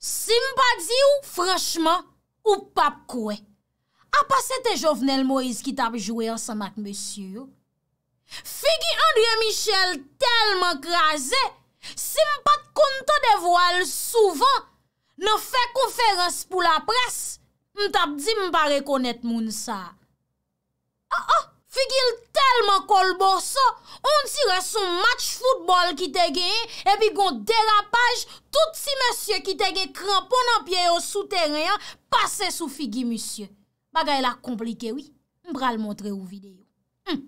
Si m pa di ou, frashman, ou pap kwe, a pa se te jovenel Moise ki tap jowe an sa mat monsur, figi André Michel tel m akraze, si m pat konta de voal souvan, nan fe konferans pou la pres, m tap di m pa rekonet moun sa. A ah, a! Ah. Figi l telman kol boso, on tire son match foutbol ki tege, epi gon derapaj, tout si monsye ki tege kran ponan pie yo souterreyan, pase sou Figi monsye. Bagay la komplikewi, mbra l montre ou videyo. Hmm.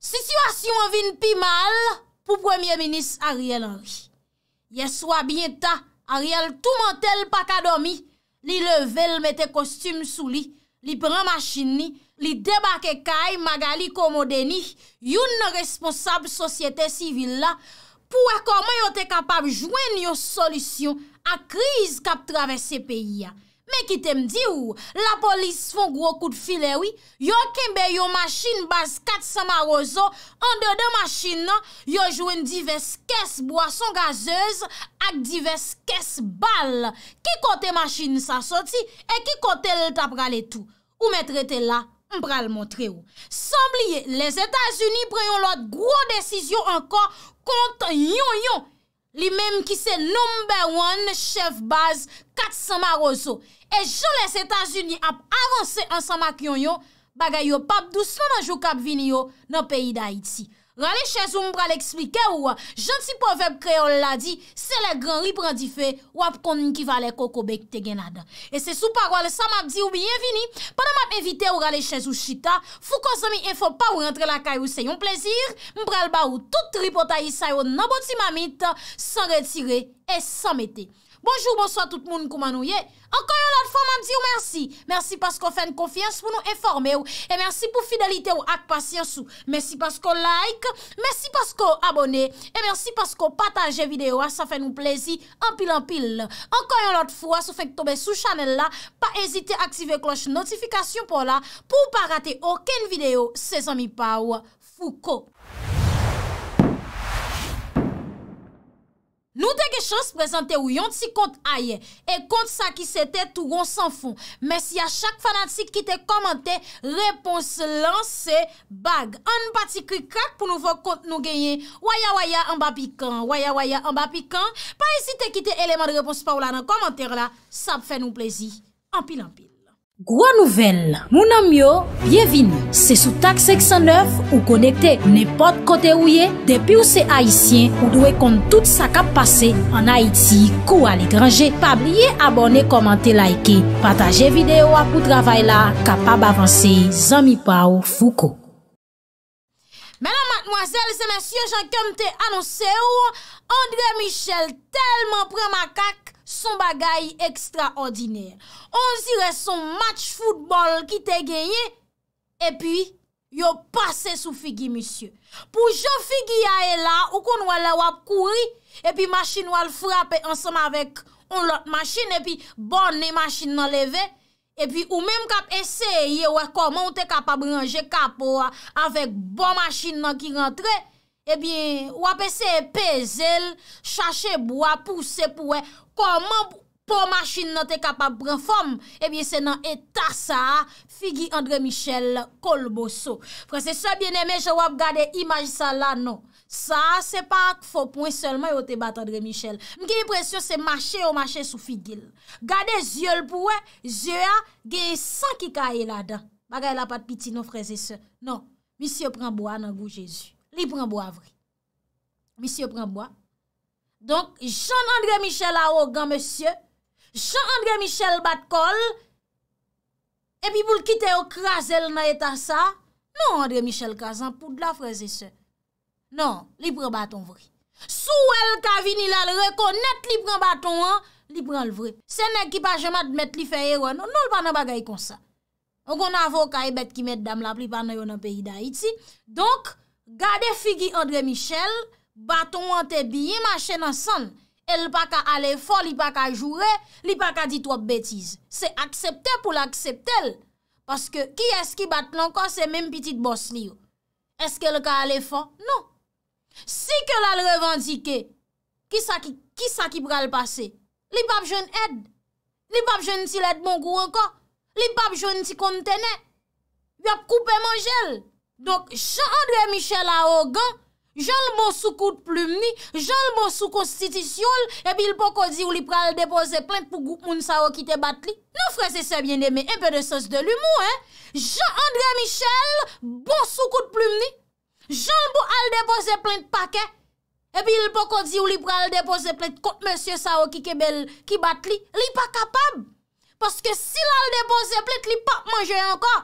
Sisywasyon vin pi mal, pou premier minis Ariel Henry. Ye swa bienta, Ariel touman tel pakadomi, li leve l mette kostyme sou li, li pran machini, Li debake kay Magali Komodeni, yon responsable sosyete sivil la, pou ekoman yote kapab jwen yon solisyon ak kriz kap traves se peyi ya. Men ki te mdi ou, la polis fon gro kout filewi, yon kembe yon maschin baz kat samaroso, an de de maschin yo jwen divers kes boason gazez ak divers kes bal. Ki kote maschin sa soti, e ki kote l tapra le tou. Ou me trete la? Mpral Montreyo, Sambliye, les Etats-Unis preyon lot gro desisyon ankor kont yon yon, li menm ki se number one chef base kat Sama Rozo. E joun les Etats-Unis ap avanse ansama ki yon yon, bagay yo pap dou slan anjou kap vini yo nan peyi da iti. Rale Chezou mpral eksplike ou, janti povep kreol la di, se le gran riprandife wap kon nkivalen kokobek te genada. E se sou parwal, sa map di ou bienvini, padan map evite ou rale Chezou chita, fou kon zomi enfo pa ou rentre la kayou se yon plezir, mpral ba ou tout ripota yi sayo naboti mamit, san retire e san mete. Bonjou, bonsoit tout moun koumanou ye. Enkoyon lot fwa man di ou mersi. Mersi paskou fèn konfians pou nou enforme ou. E mersi pou fidelite ou ak pasyans ou. Mersi paskou like. Mersi paskou abone. E mersi paskou pataje video a. Ah, Sa fè nou plezi anpil anpil. Enkoyon lot fwa sou fèk tobe sou chanel la. Pa ezite aktive kloche notifikasyon pou la. Pou pa rate oken video. Se zami pa ou. Fou ko. Nou deke chans prezante ou yon ti kont aye, e kont sa ki sete tou yon san fon. Mè si a chak fanatik ki te komante, repons lan se bag. An pati ki krak pou nou ve kont nou genye, waya waya an bapikan, waya waya an bapikan. Pa esite ki te eleman de repons pa ou la nan komante la, sa pfe nou plezi. An pil an pil. Gwa nouvel, mounan myo, byevini, se sou tak 609 ou konekte nepot kote ou ye, depi ou se Haitien ou dwe kont tout sa kap pase an Haiti kou al e grange, pa blye abone komante laike, pataje videyo apou travay la, kapab avanse, zami pa ou fouko. Mè nan matmwazèl, se mè syo jan kem te anonse ou, Andre Michel telman pre makak, son bagay ekstra ordine. On zire son match foudbol ki te genye, epi yo pase sou figi misye. Pou jo figi yae la, ou kon wale wap kouri, epi masin wale frape ansama vek on lot masin, epi bon ne masin nan leve, epi ou menm kap eseye wekoman ou te kapab range kap avek bon masin nan ki rentre, e eh bin wapese e pezel, chache bo apouse pou e, koman pou machin nou te kapap pren fom, e eh bin se nan etasa a, figi Andre Michel kolboso. Prese se bieneme, je wap gade imaj sa la nou. Sa se pa fopon se lman yo te bat Andre Michel. Mki yi presyo se mache ou mache sou figil. Gade ziol pou e, ziola, geye sa ki ka e la dan. Ba gade la pat piti nou prese se. Non, non misi yo pren bo anan vou jesu. Li pren bo avri. Misi yo pren bo avri. Donk, Jean-André Michel a ou gan monsi yo. Jean-André Michel bat kol. Epi pou l kite yo kras el na etasa. Non, André Michel kras an pou la fraze se. Non, li pren baton vri. Sou el kavini lal rekonet li pren baton an. Li pren l vri. Sen ekipa jema dmet li feye wè. Non, non l panan bagay kon sa. On kon avou ka e bet ki met dam la. Li panan yon an peyi da iti. Donk, Gade figi Andre Michel, baton an te biye machen ansan. El pa ka alefo, li pa ka jure, li pa ka dit wap betize. Se aksepte pou l'aksepte el. Paske ki eski bat lankan se menm piti de bosnir. Eske laka alefo? Non. Si ke lal revandike, ki sa ki pral pase? Li pap joun ed? Li pap joun ti led mongou anka? Li pap joun ti kontene? Li pap joun ti kontene? Li ap koupe manjel? Donk, Jean-André Michel a o gan, Jean l'bon soukout ploum ni, Jean l'bon soukout sitisyol, epi l'bon kodzi ou li pral depose plente pou goup moun sa o ki te bat li. Nou freze se bien deme, epe de sos de l'humou, eh. Jean-André Michel, bon soukout ploum ni, Jean l'bon al depose plente pa ke, epi l'bon kodzi ou li pral depose plente kote monsie sa o ki te bat li. Li pa kapab, paske si l'al depose plente li pa manje anka,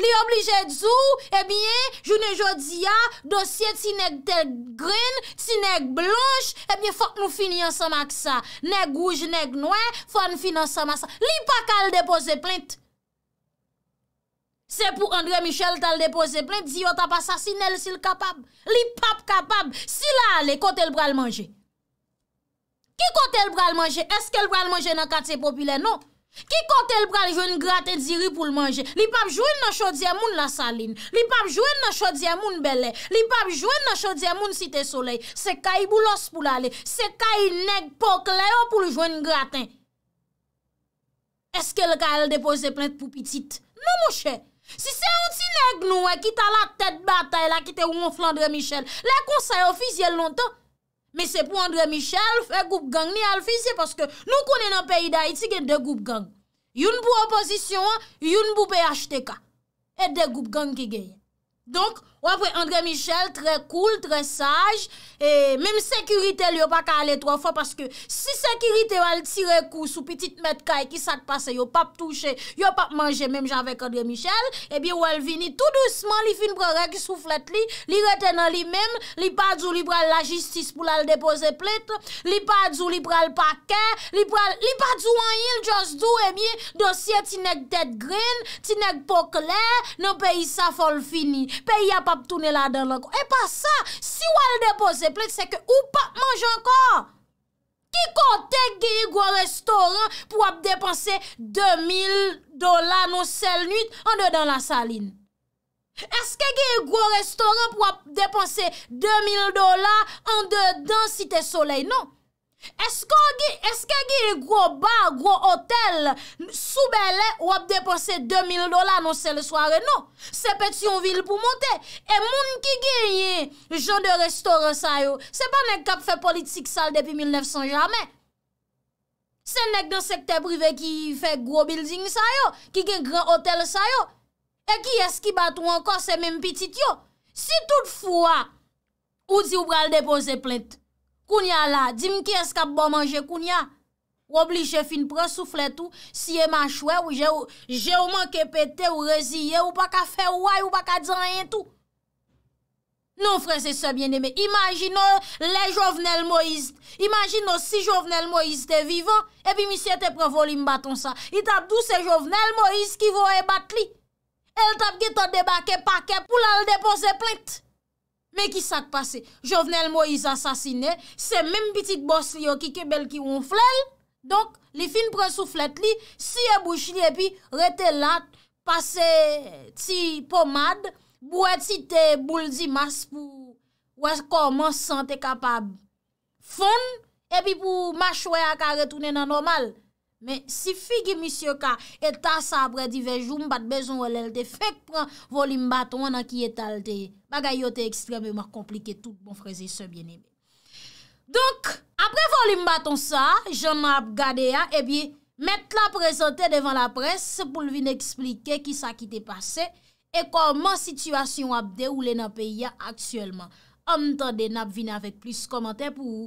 Li oblije dzou, ebyen, eh jounen jodi a, dosye ti neg tel green, ti neg blanche, ebyen, fok nou fini ansama ksa. Neg ouj, neg noue, fok nou fini ansama sa. Li pa kal depose plint. Se pou Andre Michel tal depose plint, diyo oh, tap asasin el sil kapab. Li pap kapab, sila ale, kote el bral manje. Ki kote el bral manje? Eske el bral manje nan kate popile? Non. Ki kote l pral jwen graten di ri pou l manje? Li pap jwen nan chodye moun la salin? Li pap jwen nan chodye moun bele? Li pap jwen nan chodye moun site soley? Se ka yi boulos pou l ale? Se ka yi neg pok le yo pou l jwen graten? Eske l ka el depose plente pou pitit? Nou mouche! Si se ou ti neg nou e kita la tet batay la kita ou moun flandre michel, le konsey ofizye lontan, Me se pou Andre Michel fè goup gang ni alfise, paske nou konen an peyi da iti gen de goup gang. Yon pou oposisyon, yon pou PHTK, e de goup gang ki geye. Donk, apre André Michel, trè koul, trè saj, e mèm sekurite li yo pa kalè tro fò, paske si sekurite yo al tire kous ou pitit met kaj ki sak pase, yo pa p'touche, yo pa p'mange mèm janvek André Michel, e bi yo al vini tout douceman li fin prorèk souflet li, li retenan li mèm, li padzou li pral la jistis pou lal depose plètre, li padzou li pral pa kè, li padzou an yil jazdou, e bi dosye tinek det green, tinek pok lè, nan pe yi sa fol fini, pe yi a pa E pa sa, si wale depose plek, seke ou pa manj ankor. Ki kote ge yi gwo restoran pou wap depanse 2000 dola nou sel nuit an de dan la salin? Eske ge yi gwo restoran pou wap depanse 2000 dola an de dan si te soley? Non. Eske ge yon e gro bar, gro hotel soubele wap depose 2000 dola nan sel soare? Non, se pet yon vil pou monte. E moun ki ge yon je de restore sa yo, se pa nek kap fe politik sal depi 1900 jamen. Se nek nan sekte prive ki fe gro building sa yo, ki ge gran hotel sa yo. E ki eski bat ou anko se menm pitit yo. Si tout fwa, ou di ou pral depose plet. Kounya la, dim ki eskap bo manje kounya. Oblije fin prasouflet ou siye man chwe ou je ou man kepete ou reziye ou pa ka fe ouay ou pa ka djanye tout. Non fre se se biene me. Imagino le jovenel Moïse. Imagino si jovenel Moïse te vivan e bi misye te pre voli mbaton sa. I tap dou se jovenel Moïse ki vo e bat li. El tap git an debake pake pou la l depose plet. Men ki sak pase? Jovenel Moïse asasine, se menm pitit bos li yo ki kebel ki ou nflel, donk li fin pre souflet li, si e bouj li epi rete lat, pase ti pomad, pou eti te bouldi mas pou wè koman san te kapab fon, epi pou mach wè a ka retoune nan nomal. Men, si figi misyo ka etasa apre divejou, mbat bezon wale lte, fek pran volim baton wana ki etalte. Bagay yo te ekstrem e mwa komplike tout bon freze se bien eme. Donk, apre volim baton sa, jen ap gade ya, ebi, met la prezante devan la pres pou lvin eksplike ki sa ki te pase e koman situasyon ap de ou lena pe ya aksyelman. An mtande nap vina vek plis komante pou ou?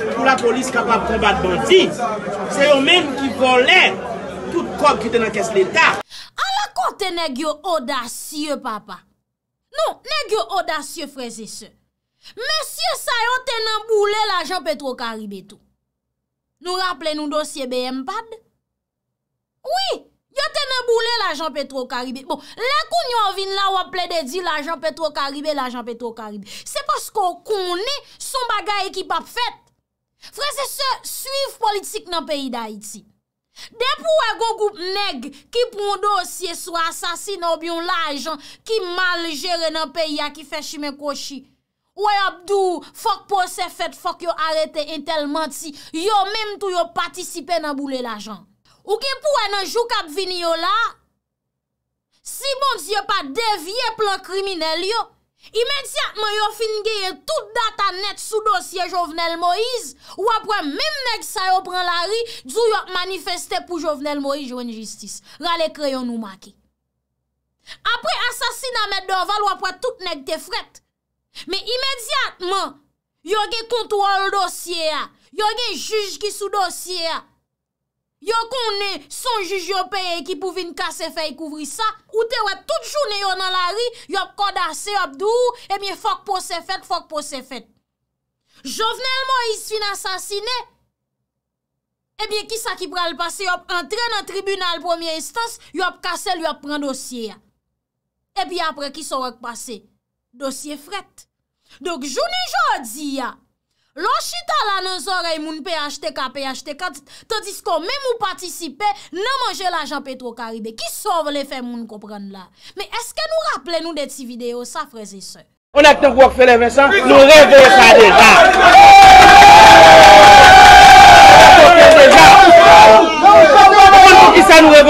Ou la polis kapap prebat bandi. Se yo men ki vole. Tout kog ki non, te nan kes l'Etat. A la kote ne gyo odasye papa. Non, ne gyo odasye freze se. Men sye sa yo tenan boule la jan Petro Karibé tou. Nou rappele nou dosye BMPAD. Oui, yo tenan boule la jan Petro Karibé. Bon, la kou nyon vin la waple de di la jan Petro Karibé, la jan Petro Karibé. Se pas kon koni son bagay ki pap fèt. Frase se, suiv politik nan peyi da iti. De pou wè go goup neg ki pondo siye sou asasin obyon la ajan ki mal jere nan peyi a ki fè shime koshi. Wè apdou, fòk pose fèt, fòk yo arete intelmenti, yo mèm tou yo patisipe nan boule la ajan. Ou ki pou wè nan jou kap vini yo la, si bon si yo pa devye plon krimine liyo. imediatman yo fin geye tout data net sou dosye Jovenel Moïse, wapwen mim neg sa yo pran la ri, djou yo manifestè pou Jovenel Moïse jouen jistis, rale kreyon nou maki. Apre asasina med deval wapwen tout neg te fret, me imediatman, yo ge kontouan l dosye ya, yo ge juj ki sou dosye ya, Yo kon ne son juj yo peye ki pou vin kase fey kouvri sa, ou te wet tout jounen yo nan la ri, yo kodase, yo d'ou, e mi fok pou se fet, fok pou se fet. Jovenel mo yis fin asasine, e biye ki sa ki pral pase, yo entren an tribunal pwemye istans, yo kase li yo pran dosye ya. E biye apre ki sa wak pase, dosye fret. Dok jounen jodi ya, Lò chita la nou zorey moun P.H.T.K. P.H.T.K. te disko, mè mou patisipe, nè mò jè la janpe tro karide. Ki sov lè fè moun kopran la? Mè eske nou rapple nou de ti video sa freze se? On akte wòk fè lè Vincent, nou revòk fè lè Vincent. On akte wòk fè lè Vincent, nou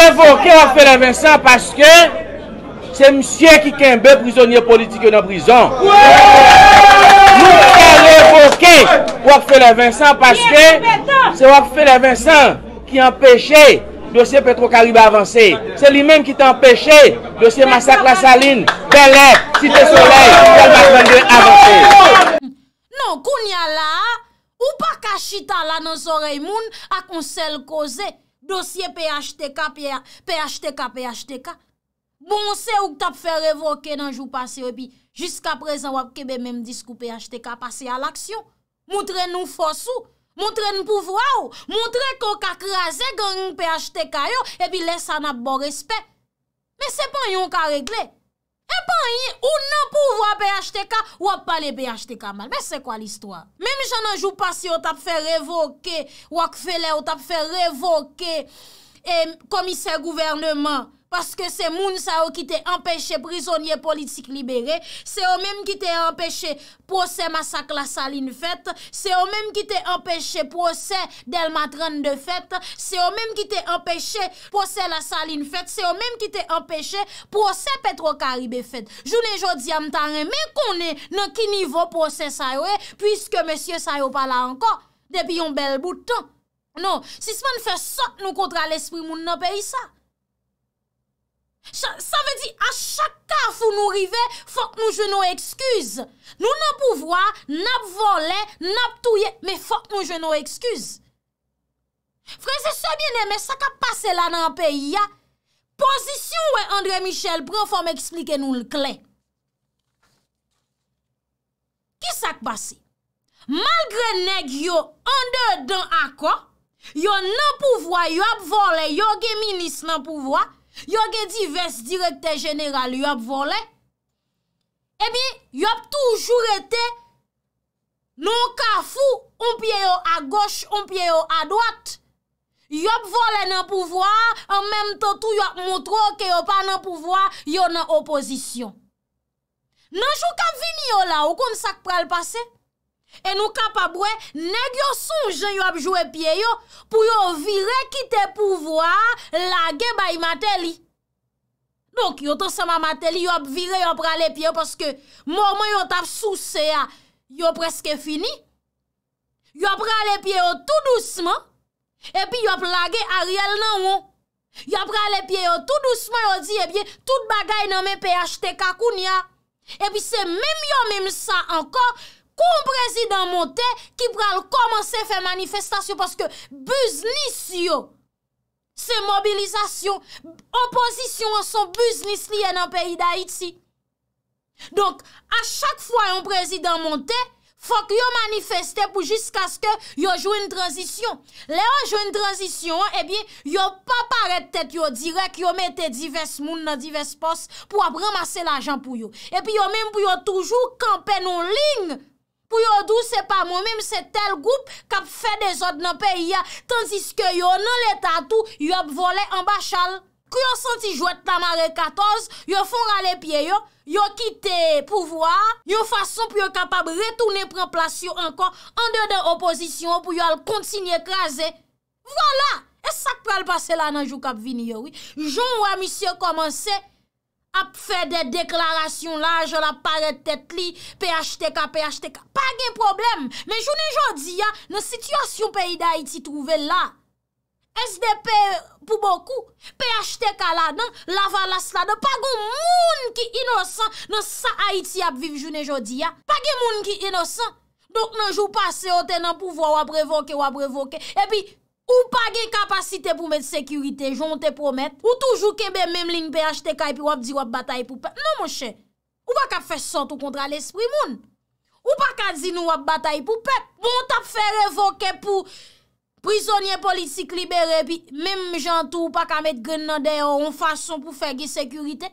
revòk fè lè Vincent paske... Se msye ki kembe prizonye politike nan prizon. Nou kal evoke wakfele Vincent paske se wakfele Vincent ki empeshe dosye Petro Kariba avanse. Se li menm ki te empeshe dosye Massakla Saline, Belè, Cite Soleil, Galbac-Mandé avanse. Non, koun ya la, ou pa kachita la nan zorey moun ak un sel koze dosye PHTK, PHTK, PHTK. Bon se ou tap fè revoke nan jou pasi e pi, jiska prezan wap kebe menm disko PHTK pase al aksyon. Moutre nou fos ou, moutre nou pouvwa ou, moutre kon kak raze gwen yon PHTK yo, e pi lesan ap bon respè. Men se pan yon ka regle. E pan yon, ou nan pouvwa PHTK, wap pale PHTK mal. Men se kwa l'istwa? Menm jan nan jou pasi ou tap fè revoke, wak fè le ou tap fè revoke, komiser gouvernement, Paske se moun sa yo ki te empèche prizonye politik libere, se yo mèm ki te empèche prosè masak la salin fèt, se yo mèm ki te empèche prosè del matran de fèt, se yo mèm ki te empèche prosè la salin fèt, se yo mèm ki te empèche prosè petro karibè fèt. Jounè jò di amtaren mè konè nan ki nivò prosè sa yo e, pwiske mèsyè sa yo pala ankon, depi yon bel bouton. Non, si se moun fè sa nou kontra l'espri moun nan peyi sa, Sa ve di a chak ka foun nou rive, fok nou je nou ekskuse. Nou nan pouvoi, nap vole, nap touye, me fok nou je nou ekskuse. Freze se biene, me sa ka pase la nan peyi ya, posisyon we André Michel, pran fòm eksplike nou l kle. Ki sa k basi? Malgre neg yo ande dan akwa, yo nan pouvoi, yo ap vole, yo geminis nan pouvoi, Yo gen di ves direktè genèral yo ap vole, ebi yo ap toujou rete nou ka fou, ou pye yo a goch, ou pye yo a doat. Yo ap vole nan pouvoi, an menm ton tou yo ap moutro ke yo pa nan pouvoi, yo nan opozisyon. Nan chou ka vini yo la, ou kon sak pral pase? E nou kapabwe, neg yo sonjen yo ap jowe pie yo, pou yo vire kite pouvoa lage bay mateli. Donk yo ton sema mateli, yo ap vire, yo ap rale pie yo, paske mouman yo tap sou se ya, yo ap reske fini. Yo ap rale pie yo tout douceman, epi yo ap lage a riel nan wou. Yo ap rale pie yo tout douceman, yo di, epi tout bagay nan me pe achete kakoun ya. Epi se mèm yo mèm sa ankon, Kon prezident monte ki pral komanse fè manifestasyon paske buznis yo se mobilizasyon, opozisyon an son buznis liye nan peyi da iti. Donk, a chak fwa yon prezident monte, fwa ki yo manifeste pou jisk aske yo jwèn transisyon. Le yo jwèn transisyon, ebyen, eh yo pa paret tèt yo direk, yo mette divès moun nan divès pos pou ap ramase l'ajan pou yo. Epy eh yo mèm pou yo toujou kampè nou lingè, pou yo dou se pa mou mèm se tel goup kap fè de zot nan pè yè, tansis ke yo nan lè tatou, yo ap vole an bachal. Kyo yon senti jwè tamare 14, yo fon ralè pye yo, yo kite pouvoi, yo fason pou yo kapab retounè pran plasyon an kon, an de de oposisyon pou yo al kontsini ekraze. Vwala! E sak pral pase la nan jou kap vini yo, oui. Joun wè misye komanse, ap fè de deklarasyon la, jò la pare tèt li, PHTK, PHTK, pa gen problem, men jounen jodi ya, nan sityasyon peyi da Haiti trouve la, SDP pou boku, PHTK la nan, la valas la, nan pa gen moun ki inosan, nan sa Haiti ap viv jounen jodi ya, pa gen moun ki inosan, donk nan jò passe ote nan pouvoi wap revoke, wap revoke, e pi... Ou pa gen kapasite pou mette sekurite, joun te promette. Ou toujou kebe menm lini pe achete ka epi wap di wap bataye pou pep. Non monshe, ou pa ka fe santo kontra l'esprit moun. Ou pa ka zinou wap bataye pou pep. Moun tap fe revoke pou prisonyen politik libere epi menm jantou ou pa kamet grenade yon fason pou fe gen sekurite.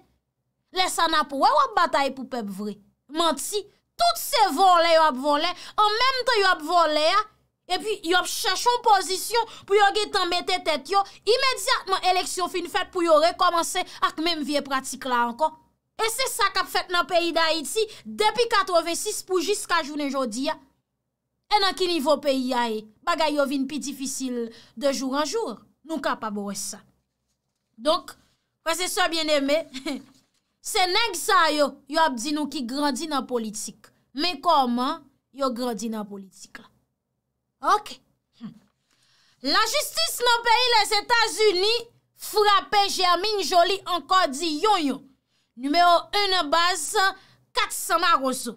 Lesana pou wap bataye pou pep vre. Manti, tout se volen wap volen, an menm te wap volen ya. epi yop chachon pozisyon pou yon ge tanmete tet yo, imediatman eleksyon fin fèt pou yon rekomansè ak menm vie pratik la ankon. E se sa kap fèt nan peyi da iti, depi 86 pou jiska jounen jodi ya. E nan ki nivou peyi ya e, bagay yon vin pi difisil de joun an joun, nou kap ap abouwe sa. Donk, prese so bien eme, se neg sa yo, yop di nou ki grandi nan politik, men koman yo grandi nan politik la. Hmm. La justis nan peyi les Etats-Unis frapè Jermine Jolie anko di yon yon. Numero 1 na baz 400 marosou.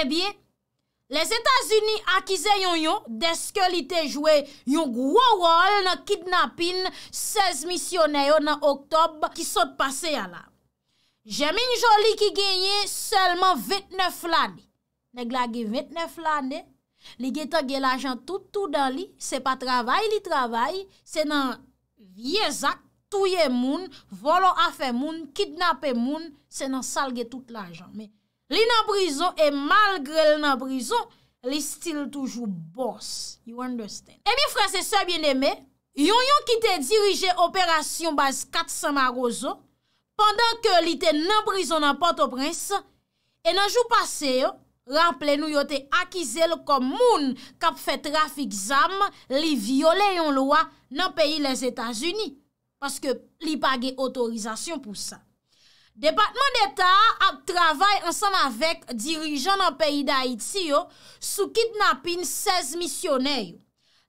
Ebyen, eh les Etats-Unis akize yon yon deske li te jwe yon gwo wòl na kidnapin 16 misyonèyo nan oktob ki sot pase yon la. Jermine Jolie ki genye selman 29 lani. Neg lage 29 lani Li getage l ajan tout tout dan li, se pa travay li travay, se nan viezak, touye moun, volo afe moun, kidnapé moun, se nan salge tout l ajan. Li nan brison, e malgre li nan brison, li stil toujou bors. You understand. E mi franse se bieneme, yon yon ki te dirije operasyon baz kat Samaroso, pandan ke li te nan brison nan Port-au-Prince, e nan jou pase yo, Raple nou yote akize l komoun kap fet rafik zam li viole yon lwa nan peyi les Etats-Unis. Paske li page otorizasyon pou sa. Depatman d'Etat ap travay ansan avek dirijan nan peyi da Iti yo sou kitnapin 16 misyoner yo.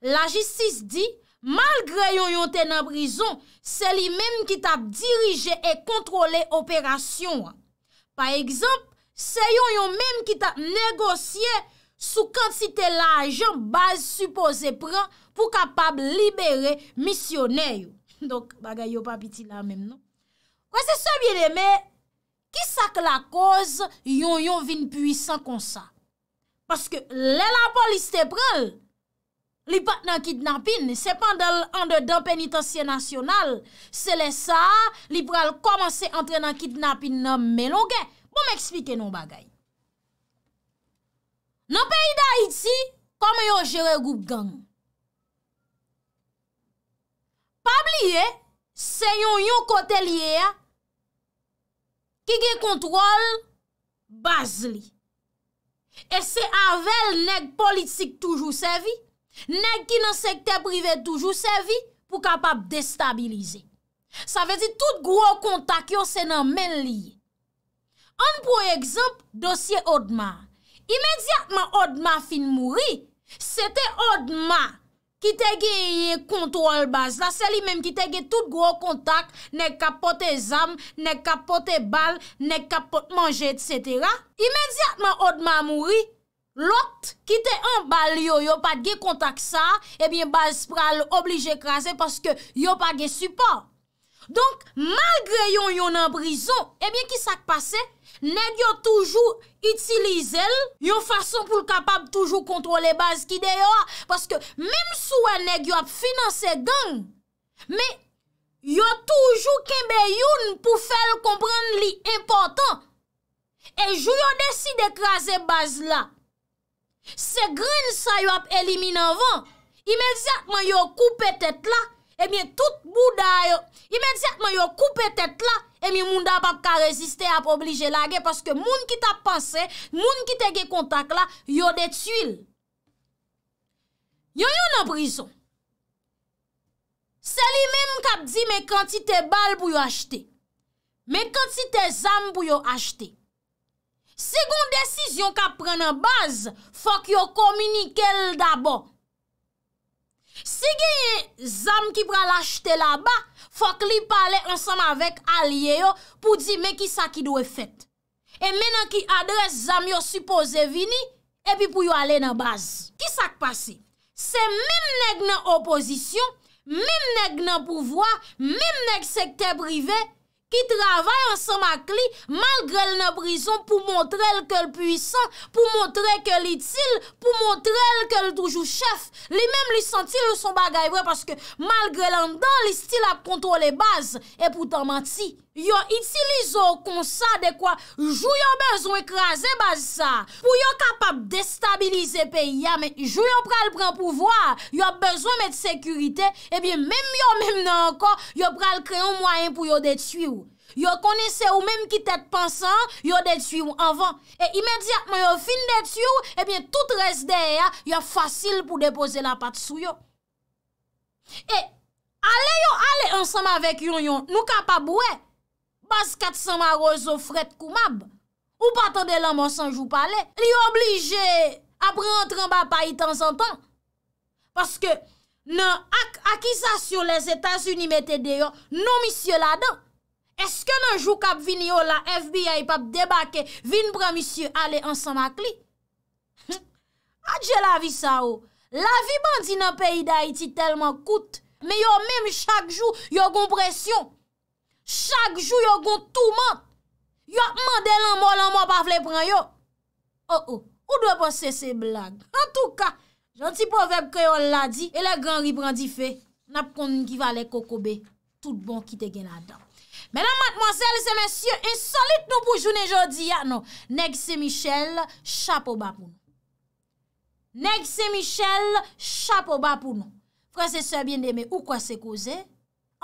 La jistis di malgre yon yote nan brison se li menm kitap dirije e kontrole operasyon yo. Pa ekzamp Se yon yon menm ki ta negosye sou kantite la ajan base supose pran pou kapab libere misyoner yon. Donk bagay yo papiti la menm nou. Kwa se se bide men, ki sak la koz yon yon vin puisan konsa. Paske lè la poliste pral, li pat nan kidnapin, se pan del ande dan penitansye nasyonal. Se lè sa, li pral komanse antre nan kidnapin nan men longen. pou m'ekspike nou bagay. Nan peyi da iti, koman yo jere group gang? Pab liye, se yon yon kote liye ya, ki ge kontrol, baz li. E se avel neg politik toujou sevi, neg ki nan sekte prive toujou sevi, pou kapap destabilize. Sa ve di tout gro kontak yo se nan men liye. An pou ekzamp, dosye odman. Imediatman odman fin mouri, sete odman, ki te ge kontrol baz la, seli menm ki te ge tout gro kontak, ne kapote zam, ne kapote bal, ne kapote manje, etc. Imediatman odman mouri, lot, ki te an bal yo, yo pat ge kontak sa, ebyen eh baz pral oblige krasen, paske yo pat ge supa. Donk, malgre yon yon an brison, ebyen eh ki sak pase, Ned yo toujou itilize l, yo fason pou l kapab toujou kontrole baz ki deyo a, paske mem sou an neg yo ap finanse gang, men yo toujou kembe youn pou fel kompren li important, e jou yo desi dekaze baz la, se gren sa yo ap elimine avan, imedziakman yo koupe tet la, e mye tout bouda yo, imedziakman yo koupe tet la, Emi moun dabap ka reziste ap oblije lage paske moun ki ta panse, moun ki te ge kontak la, yo detuil. Yon yon an brison. Se li menm kap di men kantite bal pou yo achete. Men kantite zam pou yo achete. Segoun desisyon kap pren an baz, fok yo kominikel dabon. Si gen yon zam ki pral achete la ba, fok li pale ansam avek alye yo pou di me ki sa ki dwe fet. E menan ki adres zam yo suppose vini, epi pou yo ale nan baz. Ki sa ki pase? Se mim neg nan opozisyon, mim neg nan pouvoi, mim neg sekte privey, I travay an sa mak li, malgre l na brison pou montre l ke l puisan, pou montre l ke l itil, pou montre l ke l toujou chef. Li mem li senti l son bagay vre, paske malgre l an dan, li stil ap kontrol le baz, epoutan mati. Yo itilizo konsa de kwa jou yo bezon ekraze basi sa. Pou yo kapap destabilize peyi ya, men jou yo pral pran pouvoar, yo bezon met sekurite, e bin menm yo menm nan anko, yo pral kreyon mwayen pou yo detiwi ou. Yo konesse ou menm ki tete pansan, yo detiwi ou anvan. E imediatman yo fin detiwi ou, e bin tout res dey ya, yo fasil pou depoze la pat sou yo. E ale yo ale ansam avek yon yon, nou kapap wè. Bas kat sa ma rozo fred kou mab. Ou patande la monsan jou pale. Li oblige ap rentran ba pay tan zan tan. Paske nan ak akizasyon les Etats-Unis mette deyon nou misye la dan. Eske nan jou kap vini yo la FBI pap debake vin pran misye ale ansan mak li. Adje la vi sa ou. La vi bandi nan peyi da iti telman koute. Me yo mem chak jou yo gompresyon. Chak jou yo goun touman. Yo mande lanmò lanmò pa fle pran yo. Oh oh, ou dwe pa se se blag. En touka, janti povep kre yo la di, e le gran riprandi fe, nap kondin ki va le kokobe, tout bon kite gen adan. Menan matmonsel se mensye, insolite nou pou jounen jodi ya ah, nou. Neg se michel, chapo ba pou nou. Neg se michel, chapo ba pou nou. Fransese bien deme, ou kwa se kouze?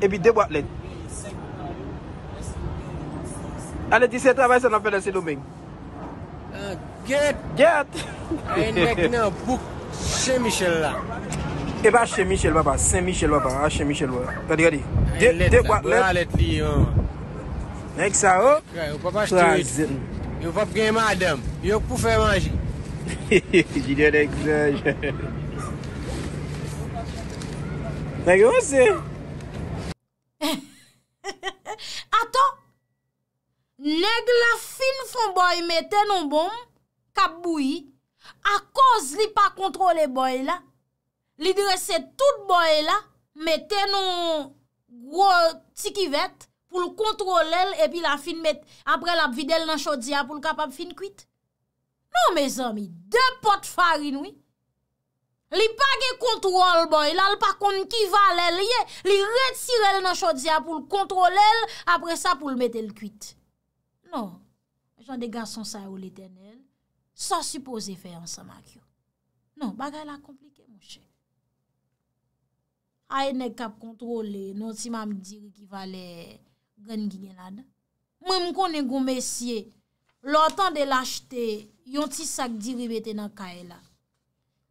epi de wak let alet di se travay se nan fè desi lomeng get en mek nan pou chen michel la epa chen michel wapa chen michel wapa de wak let ek sa wop yo wap gen madem yo pou fè manji jidyo dek zè ek yo se Mwen men tenon bon, kab boui. A koz li pa kontrole boye la. Li dresè tout boye la, men tenon gros tiki vet, pou l kontrole el, apre la b vide el nan chaudia pou l kap ap fin kwit. Non, me zami, de pot farin ou. Li pa ge kontrole boye la, l pa konti kival el, li retire el nan chaudia pou l kontrole el, apre sa pou l mette l kwit. Non. Non. de gason sa ou l'Eternel sa suppose fe yon samak yo. Non, bagay la komplike mouche. A ah, yon ne kap kontrole nou ti mam diri ki vale gen gine la da. Mwen mkonen goun mesye lor tan de lachte yon ti sak diri bete nan kaela.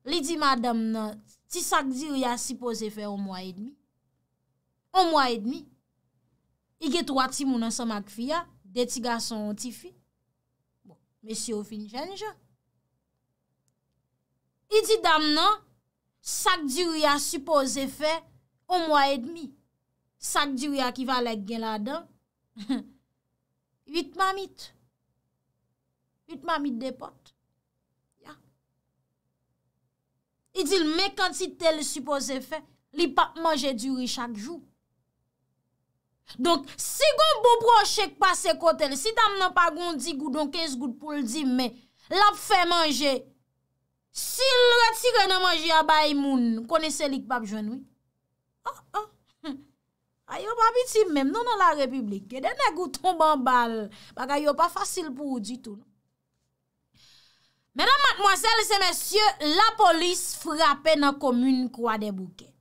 Li di madam nan ti sak diri ya suppose fe ou mwa edmi. Ou mwa edmi. Ige trwa ti mounan samak fia de ti gason onti fia. Mesye ou fin jenja. I di dam nan, sak di ou ya supose fe, ou mwa e dmi, sak di ou ya ki valek gen la dam, yit mamit, yit mamit de pot. I di l men kant si tel supose fe, li pap manje di ou yi chak jou. Donk, si goun bou brochek pa se kotele, si dam nan pa goun di goudon kez goud pou l di mè, l ap fè manje, si l ratire nan manje a bay moun, kone se lik pap jwen wè. A, a, a, yo pa biti mèm, nou nan la republik, e dene gouton bambal, baka yo pa fasil pou ou di tou. Mèdam matmòsel se mèsyè, la polis frapè nan komoun kwa de bou kè.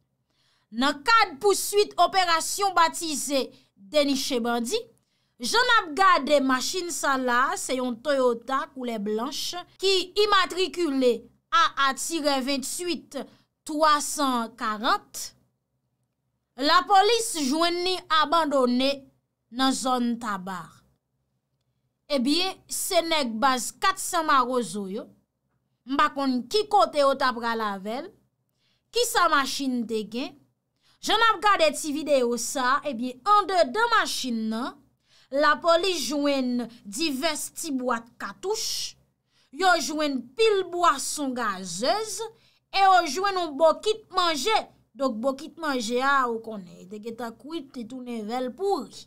Nan kade pousuit operasyon batize Deni Chebandi, jan ap gade masin sa la, se yon Toyota koule blanche, ki imatrikule a atire 28340, la polis jwen ni abandone nan zon tabar. Ebyen, senek baz 400 marozou yo, mbakon ki kote o tabra lavel, ki sa masin te gen, Jan ap gade ti video sa, ebi, eh an de de machin nan, la poli jouen divers ti boat katouche, yo jouen pil boason gazez, e yo jouen ou bokit manje. Dok bokit manje a ah, ou konen, deke ta kouit, te toune vel pouj.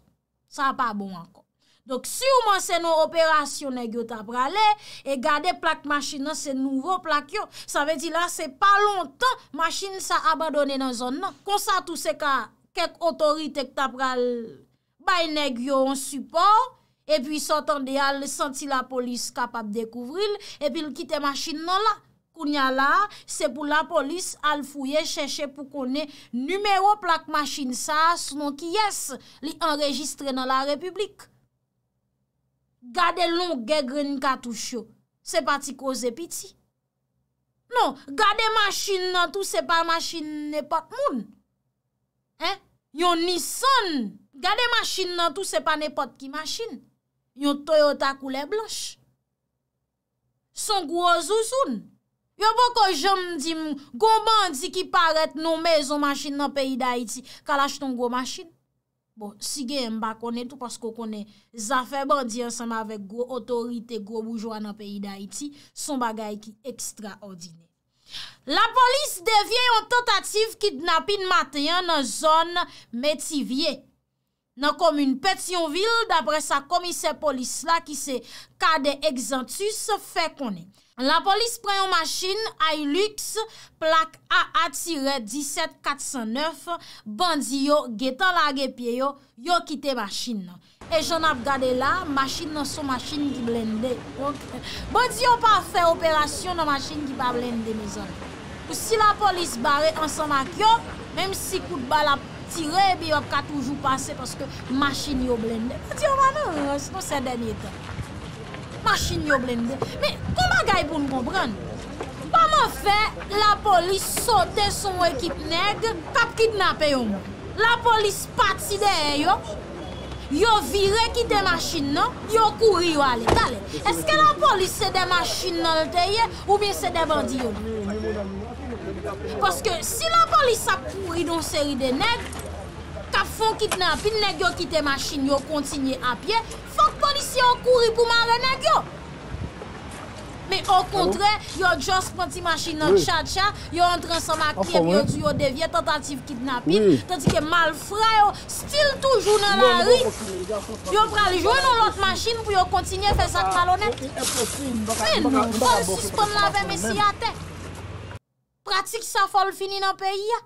Sa pa bon anko. Donk si ouman se nou operasyon ne gyo tap rale, e gade plak machin nan se nouvo plak yo, sa ve di la se pa lontan machin sa abadone nan zon nan. Kosa tou se ka, kek otoritek tap rale bay ne gyo an supor, e pi sotan de al senti la polis kapap dekouvril, e pi l kite machin nan la. Kounya la, se pou la polis al fouye cheshe pou kone numero plak machin sa, sou non ki yes li enregistre nan la republik. Gade loun gegrin katou chou, se pa ti koze piti. Non, gade masin nan tou se pa masin nepot moun. Yon Nissan, gade masin nan tou se pa nepot ki masin. Yon Toyota koule blanche. Son gwo zozoun. Yon bo ko jem di moun, gwo bandi ki paret nou mezo masin nan peyi da iti, kal ashton gwo masin. Bon, si gen mba konen tou pasko konen zafè bandyen san avèk gro otorite, gro boujwa nan peyi da iti, son bagay ki ekstra ordine. La polis devyen yon tentative kidnapin matenyan nan zon metivye. Nan komoun Petionville, dapre sa komise polis la ki se kade egzantus, fe konen. La polis pre yon masjin, ay lüks, plak AA-17409, bandi yo, getan la gepye yo, yo kite masjin. E jen ap gade la, masjin nan son masjin ki blende. Bandi yo pa fe operasyon nan masjin ki pa blende mezon. Ou si la polis bare, ansan mak yo, menm si kout bal ap tire, bi yo ka toujou pase paske masjin yo blende. Bandi yo pa nan, non se denye te. Machin yo blende. Me, kouma gay pou mpobran? Pwa mwen fe, la polis sote son ekip neg, kap kidnape yo mwen. La polis pati de e yo, yo vire ki de machin nan, yo kouri yo ale. Dale, eske la polis se de machin nan lte ye, ou bien se de bandi yo? Poske, si la polis ap kouri don seri de neg, Kap fon kidnapin, negyo kite masjin, yo kontinye apye, fok polisyon kouri pou mare, negyo! Me o kontre, yo just pwenti masjin nan chad chad, yo entran san ma klip, yo di yo devye tentative kidnapin, tanti ke mal fra yo, stil toujou nan la non, non, ri! Non, yo prali jwen nan lot masjin pou yo kontinye fesak malonet! Men, mou, ol suspon lave mesi ate! Pratik sa fol fini nan peyi ya!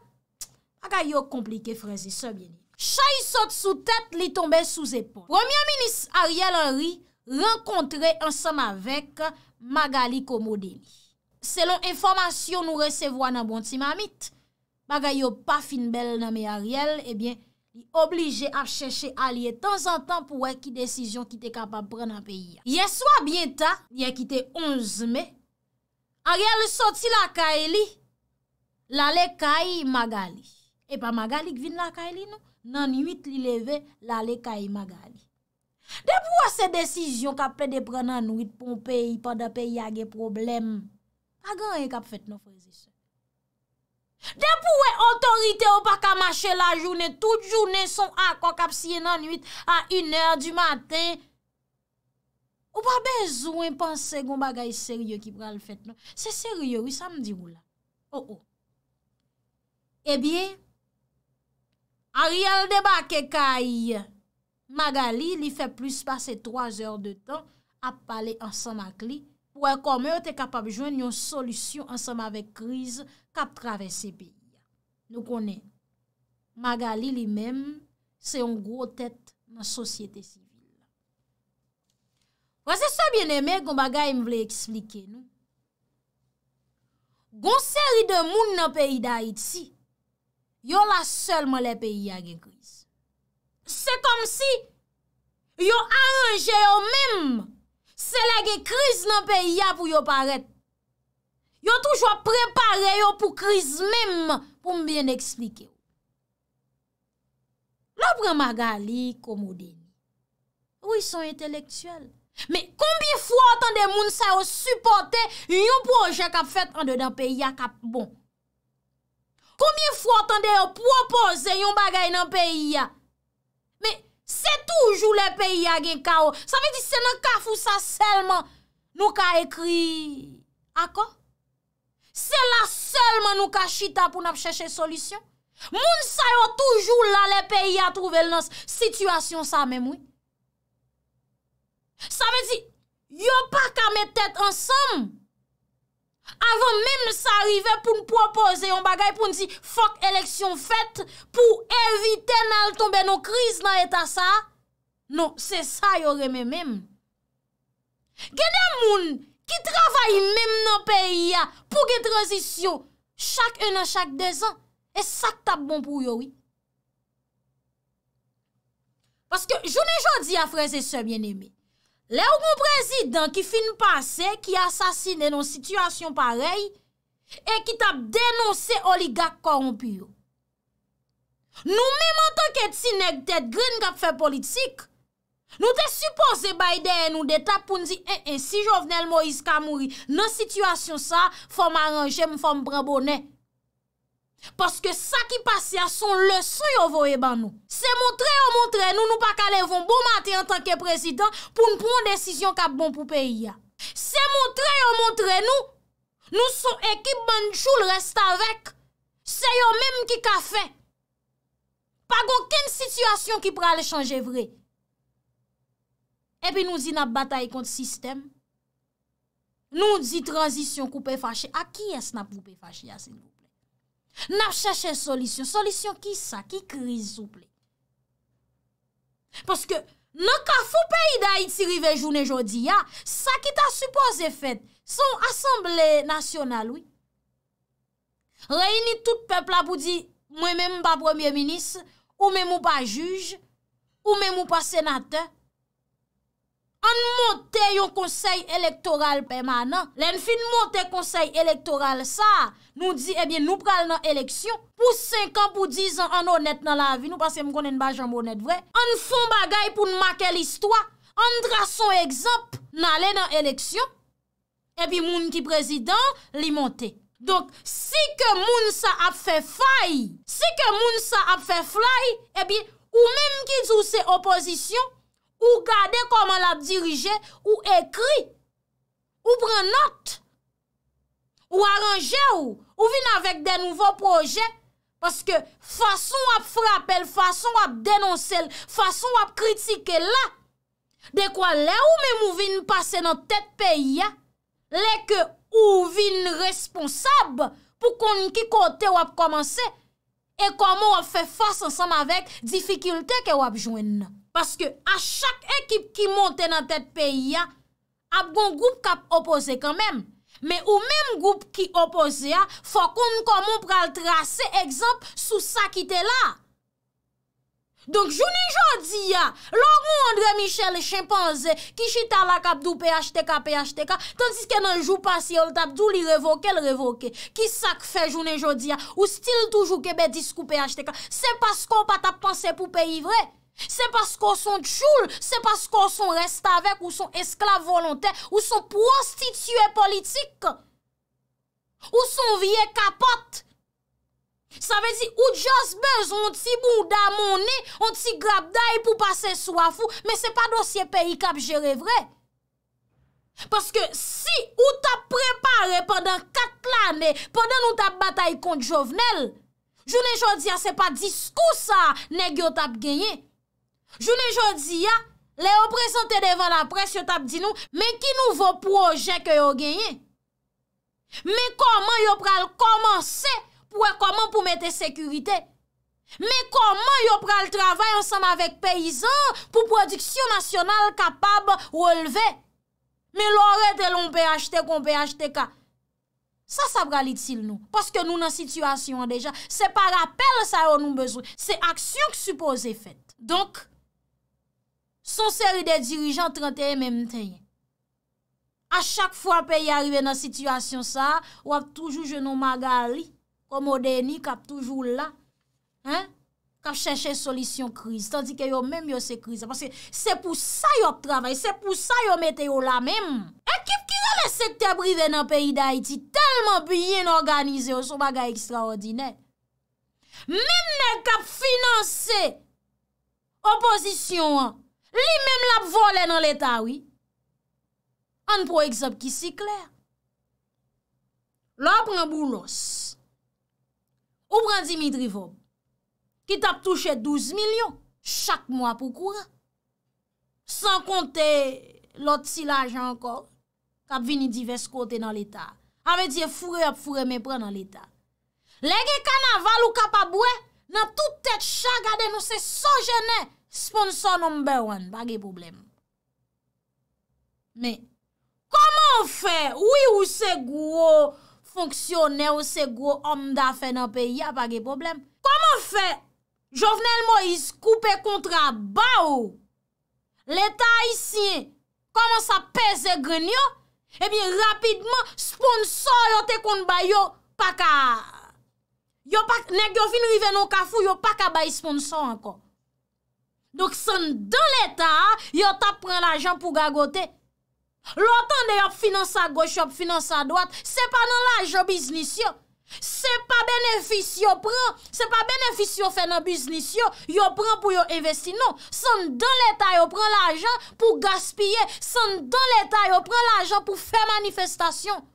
Agay yo komplike frezi, sebyeni. Chayi sot sou tèt, li tombe sou zepon. Premier ministre Ariel Henry renkontre ansam avek Magali Komodeli. Selon informasyon nou resevo anabonti mamit, Agay yo pa finbel name Ariel, ebyen, eh li oblije a chèche alye tan zan tan pou wè ki desisyon ki te kapab pren an peyi ya. Ye swa bienta, ye kite onzme, Ariel soti la kaeli, la le kai Magali. E pa magalik vin la ka li nou. Nan yuit li leve, la le ka yi magalik. De pou wè se desisyon kapè de pran nan yuit pou mpè yi pa da pè yi agè problem, agè yi kap fèt nou fò yi zè sè. De pou wè otorite ou pa kamache la jounè, tout jounè son akò kap siye nan yuit an yunè du matè, ou pa bezwen panse goun bagay seryò ki pran l fèt nou. Se seryò wè sa mdi wou la. Oh oh. E eh biye, a riyal deba kekaye. Magali li fe plus pase 3 or de tan ap pale ansan ak li pou an komè o te kapab jwen yon solusyon ansan avèk kriz kap travè se pe. Nou konen, Magali li menm se yon gro tèt nan sosyete si. Wazè sa bien emè goun bagay m vle eksplike nou. Gon seri de moun nan peyi da itsi, yo la selman le peyi ya ge kriz. Se kom si, yo aranje yo menm, se la ge kriz nan peyi ya pou yo paret. Yo toujwa prepare yo pou kriz menm, pou mbyen ekslike. Lopre magali komodi, ou yi son entelektuel. Me kombi fwa otan de moun sa yo suporte, yo pou anje kap fet an de dan peyi ya kap bon. Koumye fwa tande yo propose yon bagay nan peyi ya? Me, se toujou le peyi ya gen ka yo. Sa ve di, se nan kafou sa selman nou ka ekri, akon? Se la selman nou ka chita pou nap chèche solisyon? Moun sa yo toujou la le peyi ya trouvel nan situasyon sa menmou? Sa ve di, yo pa ka me tèt ansem? Avon mèm s'arive pou n'propose yon bagay pou n'di fok eleksyon fèt pou evite n'al tombe nou kriz nan etasa. Non, se sa yore mèm mèm. Genè moun ki travay mèm nan peyi ya pou gen transisyon chak enan chak dezan, e sak tab bon pou yori. Paske jounen jodi a fraze se mèm mèm. Le ou moun prezidant ki fin pase, ki asasine nou situasyon parey, e ki tap denonse oligak koronpyo. Nou mè mante ke tsinèk tèt grin kap fè politik, nou te suppose bayden nou de tap poun di, e eh, eh, si jovnel Moïse Kamouri nou situasyon sa fòm aranjèm fòm brebonè. Paske sa ki pase a son lese yo voye ban nou. Se montre yo montre nou nou pa kalevon bon mati an tanke prezident pou nou proun desisyon kap bon poupe iya. Se montre yo montre nou nou son ekip ban choul resta vek. Se yo menm ki ka fe. Pa goun ken situasyon ki prale chanje vre. E pi nou di nap bataye kont sistem. Nou di transisyon koupe fache. A ki es nap poupe fache yase nou? Nap chèche solisyon, solisyon ki sa, ki kriz ouple. Paske nan ka foupè yi da iti rive jounen jodi ya, sa ki ta suppose fèt, son asemble nasyonal wè. Reyni tout pepl apou di mwen mèm pa premier minis, ou mèm mou pa juj, ou mèm mou pa senatè. an montè yon konsey elektoral pèmanan. Len fin montè konsey elektoral sa, nou di, ebyen, eh nou pral nan eleksyon, pou 5 an, pou 10 an, an honet nan la vi. Nou pasè m konen bajan mounet vwe. An fon bagay pou nmakè l'istwa. An dra son egzop nan lè nan eleksyon. Ebyen, eh moun ki prezident li montè. Donk, si ke moun sa ap fè fay, si ke moun sa ap fè flay, ebyen, eh ou menm ki dzou se opozisyon, Ou gade koman la dirije, ou ekri, ou pren not, ou aranje ou, ou vin avèk de nouvo proje, paske fason wap frapel, fason wap denonsel, fason wap kritike la, de kwa le ou men mou vin pase nan tèt peyi ya, le ke ou vin responsab pou kon ki kote wap komanse, e koman wap fè fase ansanm avèk, difikilte ke wap jwen nan. Paske a chak ekip ki monte nan tet peyi ya, ap gon goup kap opose kanmem. Me ou menm goup ki opose ya, fokon kon mon pral trase ekzamp sou sa ki te la. Donk jounen jodi ya, lor moun Andre Michel le chimpanzé ki chita la kap do PHTK-PHTK, tansis ke nan jou pasi yo l tap do li revoke l revoke. Ki sak fe jounen jodi ya, ou stil toujou kebe disko PHTK, se pas kon pa tap panse pou peyi vre. Se pas kon son tchoul, se pas kon son rest avek, ou son esklav volontè, ou son prostitue politik. Ou son vie kapot. Sa ve di ou jazbez, an ti bou damonè, an ti grabday pou pase sou afou, men se pa dosye perikap jere vre. Paske si ou tap prepare pendant kat lanè, pendant nou tap batay kont jovenel, jounen jòdia se pa diskou sa negyo tap genye. Jounen jodi ya, le yo prezante devan la pres yo tap di nou, men ki nouvo proje ke yo genye? Men koman yo pral komanse pou e koman pou mette sekurite? Men koman yo pral travay ansanm avek peyizan pou prodiksyon nasyonal kapab ou elve? Men lore telon pey achete kon pey achete ka? Sa sa pral itil nou, paske nou nan situasyon deja. Se par apel sa yo nou bezou, se aksyon ki supoze fet. Son seri de dirijan 31 men mtenye. A chak fwa peyi arive nan situasyon sa, wap toujou jenon magali, komo deni, kap toujou la. Kap chèche solisyon kriz, tandi ke yo menm yo se kriz. Parcekè se pou sa yo trabay, se pou sa yo mette yo la menm. Ekip ki yo men sekte briven nan peyi da iti, telman biye nan organize yo, sou bagay ekstraordinè. Men men kap finanse, oposisyon an, Li menm la pou vole nan l'Etat, oui. An pou ekzop ki si kler. La pou nan boulos. Ou pran Dimitri Vob, ki tap touche 12 milyon, chak mwa pou koura. San konte l'ot silajan ankor, kap vini divers kote nan l'Etat. A me diye fure ap fure me pran nan l'Etat. Lege kan aval ou kap abouè, nan tout tèt chagade nou se so jeney Sponsor number one, pa ge problem. Me, koman fe? Ou se gwo fonksyonè, ou se gwo omda fè nan pe, ya pa ge problem. Koman fe? Jovenel Moïse koupe kontra ba ou. L'Etat isi, koman sa pese grenyo, e eh bin rapidman, sponsor yo te kont ba yo, pa ka. Nèk yo fin rive nou kafou, yo pa ka bay sponsor ankon. Donk son don l'Etat, yon tap pren l'ajan pou gagote. L'Otan de yon finanse a goche, yon finanse a dwat, se pa nan l'ajan biznis yon. Se pa benefis yon pren, se pa benefis yon fen nan biznis yon, yon pren pou yon investi. Non, son don l'Etat yon pren l'ajan pou gaspye, son don l'Etat yon pren l'ajan pou fe manifestasyon.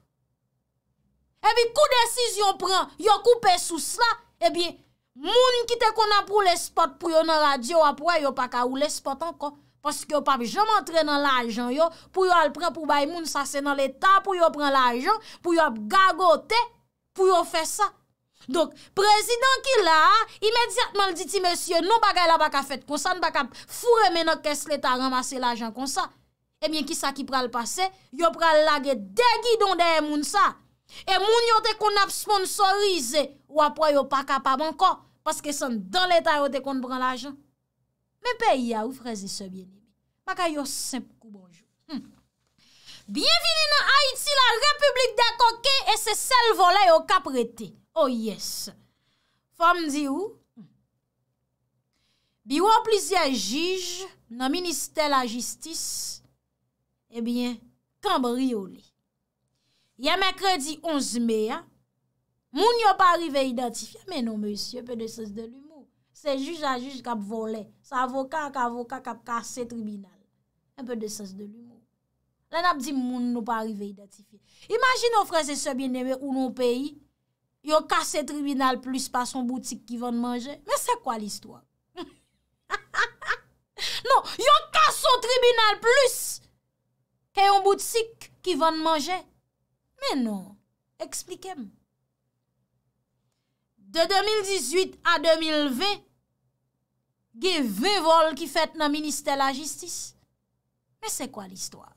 Ebi kou desiz yon pren, yon koupe sou sla, ebi... Eh Moun ki te kon ap pou lespot pou yo nan radye wap wè yo pak a ou lespot ankon. Paske yo pap jom antre nan l'ajan yo pou yo alpren pou bay moun sa se nan l'Etat pou yo pren l'ajan pou yo ap gagote pou yo fe sa. Donk, prezident ki la imediatman diti monsye nou bagay la baka fet kon sa nou baka fure menok kes l'Etat ramase l'ajan kon sa. Emyen eh ki sa ki pral pase, yo pral lage degi don deye moun sa. E moun yo te kon ap sponsorize wap wè yo pak a ap avankon. Paske son don leta yo de kon pran la jan. Me pe ya ou frezi se bine. Bak a yo semp kou bonjou. Hmm. Bienveni nan Haiti la Republik de Toké e se sel vole yo kap rete. Oh yes. Femme di ou? Hmm. Bi ou an plizye jige nan Ministè la Justice e bien kambri yo li. Ya mekredi 11 mea Moun yon pa arrive identifiye. Menon monsi, yon pe de sens de l'humour. Se juj a juj kap vole. Se avokat kap avokat kap kase tribunal. Yon pe de sens de l'humour. Lan ap di moun yon pa arrive identifiye. Imagine yon franse se bieneme ou yon peyi. Yon kase tribunal plus pa son boutik ki vande manje. Men se kwa l'histoire? Non, yon kase son tribunal plus. Ke yon boutik ki vande manje. Menon, explikem. De 2018 a 2020, ge ve vol ki fèt nan Ministè la Justice. Mè sè kwa l'histoire?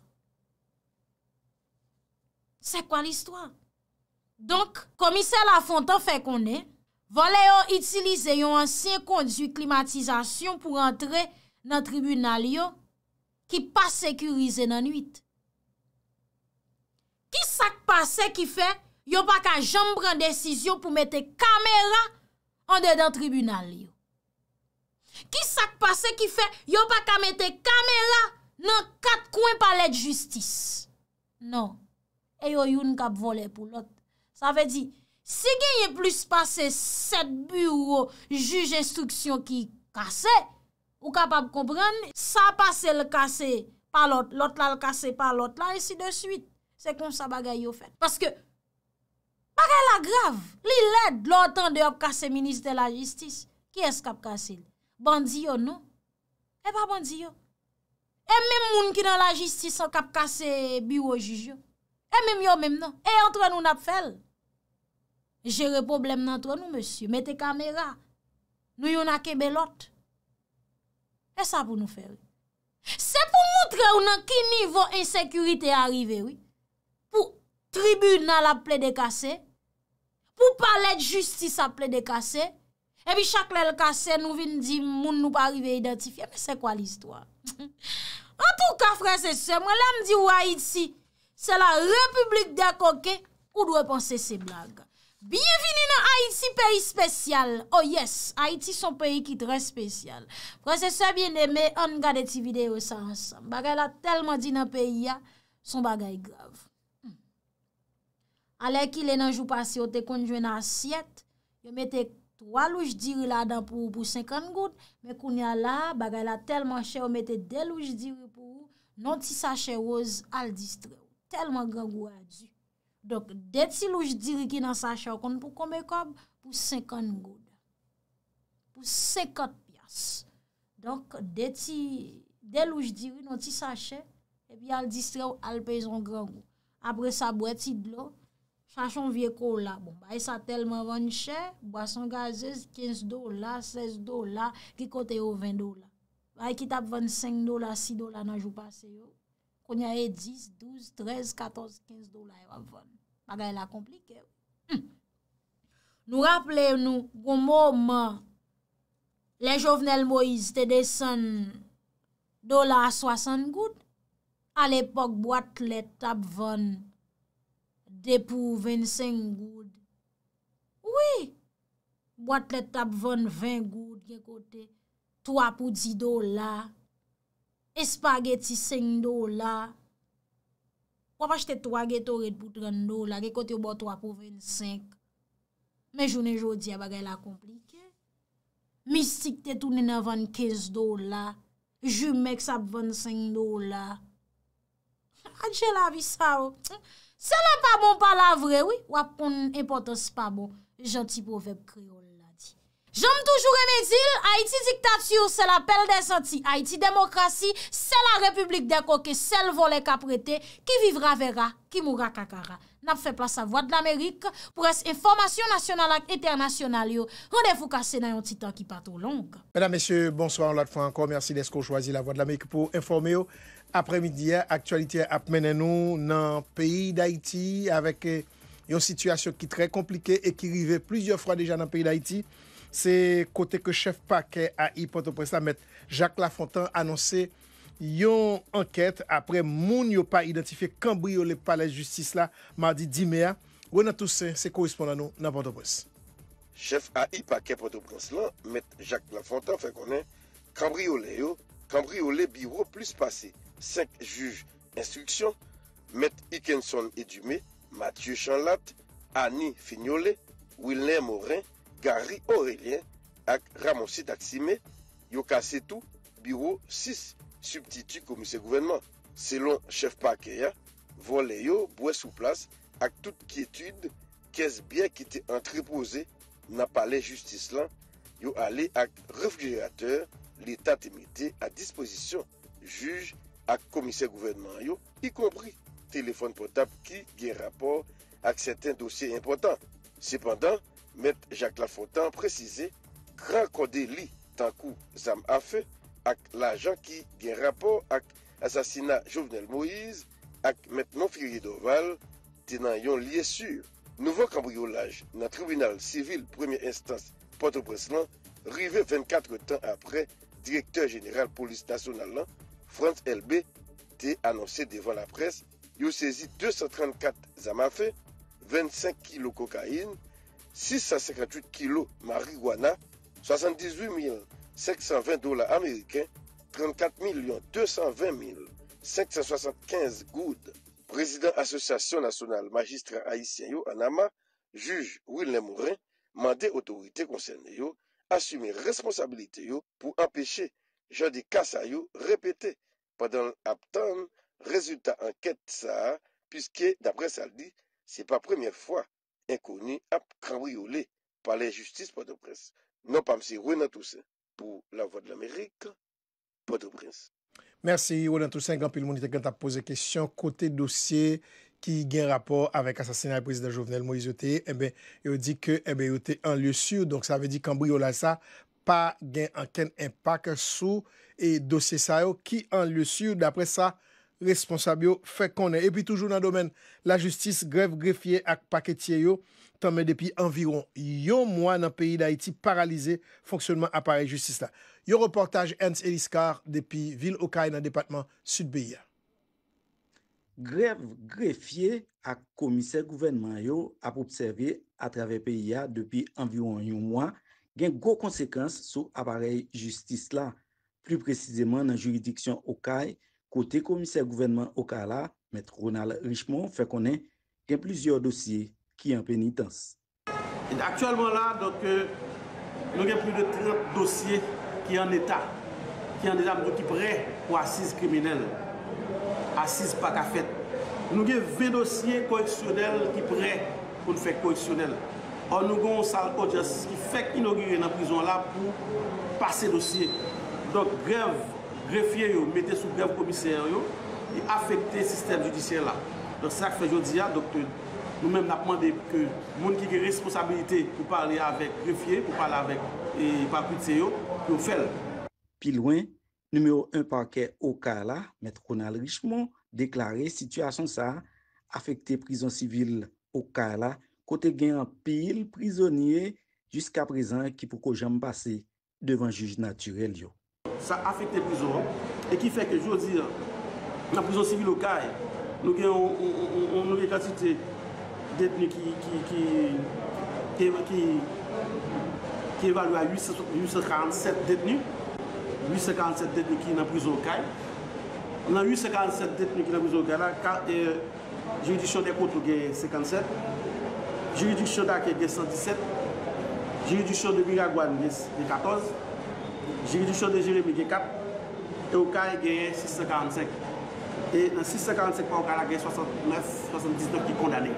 Sè kwa l'histoire? Donk, komisè la fontan fè konè, vole yo itilize yon ansyen kondju klimatizasyon pou rentre nan tribunal yo ki pa sekurize nan 8. Ki sak pa se ki fè yo pa ka jom bran desisyon pou mette kame la, an dedan tribunal yo. Ki sak pase ki fe, yo pa ka mette kame la, nan kat kwen palet justice. Non, e yo yon kap vole pou lot. Sa fe di, si genye plus pase set bureau juj instruksyon ki kase, ou kapap kompren, sa pase le kase palot, lot la le kase palot la, et si de suite, se kon sa bagay yo fet. Paske, Parè la grav, li lèd lò tan de ap kase ministè la jistis. Ki es kap kase? Bandiyo nou? E pa bandiyo. E mèm moun ki nan la jistis an kap kase biro jujyo. E mèm yo mèm nou. E antwen nou nap fel. Jere problem nan antwen nou, mèsyou. Mète kamera. Nou yon a kebelot. E sa pou nou fel. Se pou moutre ou nan ki nivou ensekurite arive wè. tribunal aple de kase, pou palet justice aple de kase, e bi chakle l kase nou vin di moun nou pa arrive identifiye, me se kwa l istwa? En tou ka, fransese, mwen la mdi ou Haiti, se la republik de akoke, ou dwe panse se blague? Bienveni nan Haiti, peyi spesyal. Oh yes, Haiti son peyi ki dren spesyal. Fransese, bien eme, an gade ti video sa ansam. Bagay la telman di nan peyi ya, son bagay grav. alè ki lè nanjou pasi ou te konjwen nan siyet, yo mette 3 louch diri la dan pou ou pou 50 gout, me koun ya la, bagay la telman chè, yo mette 2 louch diri pou ou, non ti sachè ou oz al distre ou, telman gran gout a di. Dok, 2 ti louch diri ki nan sachè ou kon pou komekob, pou 50 gout. Pou 50 pias. Dok, 2 ti, 2 louch diri non ti sachè, e bi al distre ou al pezon gran gout. Apre sa bwè ti blò, Sasyon vieko bon, la, hmm. bon, ba e sa telman vwenn chè, bwa son gazèz, 15 dola, 16 dola, ki kote yo 20 dola. Ba e ki tap vwenn 5 dola, 6 dola nan jou pase yo, konye a e 10, 12, 13, 14, 15 dola yo vwenn. Mga e la komplike yo. Nou rappele nou, goun mou mwen, le jovenel Moise te desen dola a 60 gout, al epok bwa tle tap vwenn De pou 25 goud. Ou e. Boat let ap von 20 goud. Gekote. 3 pou 10 dola. Espageti 5 dola. Wapache te 3 geto red pou 30 dola. Gekote yo bo 3 pou 25. Me jounen joudi ya bagay la komplike. Mistik te tounen avan 15 dola. Jumex ap von 5 dola. Anjela avisa ou. Se bon, la pa bon pa la vre, wap kon impotens pa bon, janti pou vep kriol la di. Jom toujou remedil, Haiti diktatiyou, se la pel de santi, Haiti demokrasi, se la republik de koke, se l vole kaprete, ki vivra vera, ki moura kakara. N ap fe plas eh, a Voit de l'Amerik pou res informasyon nasyonal ak eternasyonal yo. Rende fokase nan yon titan ki pato long. Mèdame, mèsyè, bonsoy an lòt fwa ankon, mèrsi lè sko jwazi la Voit de l'Amerik pou informe yo. Apre midiè, aktualityè ap mènen nou nan peyi d'Haïti avèk yon situasyon ki trè komplike e ki rive plusieurs fwa deja nan peyi d'Haïti. Se kote ke chef pa ke a hipotopresa mèd Jacques Lafontan annonse yon anket apre moun yo pa identife kambriole pa la justis la mardi 10 mea, wè nan tousè se korespondan nou nan Port-au-Prince. Chef a i pa kè Port-au-Prince lan, met Jacques Lafontan, fè konen, kambriole yo, kambriole biro plus pase, 5 juj instruksyon, met Iken Son Edume, Mathieu Chanlat, Annie Fignolet, William Morin, Gary Aurelien, ak Ramosid Aksime, yon kase tou, biro 6, yon kase tou, ...subtitue komise gouvernement. Selon chef Pakeya, volè yo bouè sou plas ak tout kietud... ...kesbyè ki te antripose na pale justice lan... ...yo alè ak refugiateur l'état imité a disposition... ...juge ak komise gouvernement yo, y kompri... ...telefon potap ki gen rapor ak seten dosye impotant. Sependan, met Jacques Lafontan prezise... ...kran kode li tankou zam afè... ak lajan ki gen rapor ak asasina Jouvenel Moïse ak metnon Firi Doval tenan yon liye sur. Nouvo kambriolaj nan tribunal sivil premier instance Port-au-Breslan rive 24 tan apre direktor general polis nasyonal lan Franz LB te anonsen devan la pres yon sezi 234 zamafe 25 kilo kokain 658 kilo marihuana 78 mil 520 dola Ameriken, 34 milyon 220 mil, 575 goud. Prezident Asosasyon Nasional Magistre Aisyen yo Anama, juj Wilne Mourin, mande otorite konsen yo, asume responsabilite yo pou empeshe jodi kasa yo repete padan ap tan rezultat anket sa, piskè da pres al di, se pa premyer fwa, ekouni ap kranwi yo le, pa le justice padan pres, non pa msi rouen an tousen. Pou la vo de l'Amérique, podre Prince. Mersi, yon an tou seng an pil mounite kwen ta pose kesyon. Kote dosye ki gen rapor avèk asasina yon prezident jovenel Moïse Oteye, yon di ke yon te an lye sur. Donk sa avè di kambri yon la sa pa gen anken empak sou e dosye sa yo ki an lye sur. Dapre sa, responsabyo fè konen. E pi toujou nan domen la justis grev grefye ak paketye yo tanmen depi anviron yon mwa nan peyi da iti paralize fonksyonman aparel justice la. Yon reportaj Ernst Eliskar depi vil Okai nan depatman Sud-Beya. Grev grefye ak komiser gouvenman yo ap observye atrave peyi ya depi anviron yon mwa gen gwo konsekans sou aparel justice la. Plu prezizeman nan juridiksyon Okai, kote komiser gouvenman Okala, met Ronald Richemont, fe konen gen plizyor dosyey. ki yon penitans. Aktualman la, nou gen pli de 30 dosye ki yon etat, ki yon dejan pou ki pre pou asis kriminelle, asis pakafet. Nou gen ve dosye koeksionel ki pre pou nou fek koeksionel. An nou gen ou sal kod jansis ki fek inogire nan prizon la pou pase dosye. Dok brev, grefye yo, mete sou brev komiseryo e afekte sistem judisyen la. Don sak fe jodi ya, dokte Nou mèm na pwande ke moun ki ge responsabilite pou pale avek refye, pou pale avek e papwit se yo, pou fel. Pi lwen, noumèro 1 parke Okala, Mètre Konal Richemont, deklare situasyon sa, afekte prison sivil Okala, kote gen an pil, prisonye, jiska prezan ki pou ko jam pase devan juj naturel yo. Sa afekte prison, e ki feke jodi, nan prison sivil Okala, nou gen an prasite, détenus qui, qui, qui, qui, qui à 847 détenus, 847 détenus qui sont en prison au CAI. Dans 847 détenus qui sont en prison au CAI, la euh, juridiction des comptes a 57, juridiction d'Aké a 117, juridiction de Miragouane a 14, juridiction de Jérémy a 4, et au CAI a 645. Et dans 645, au CAI a 69, 79 qui sont condamnés.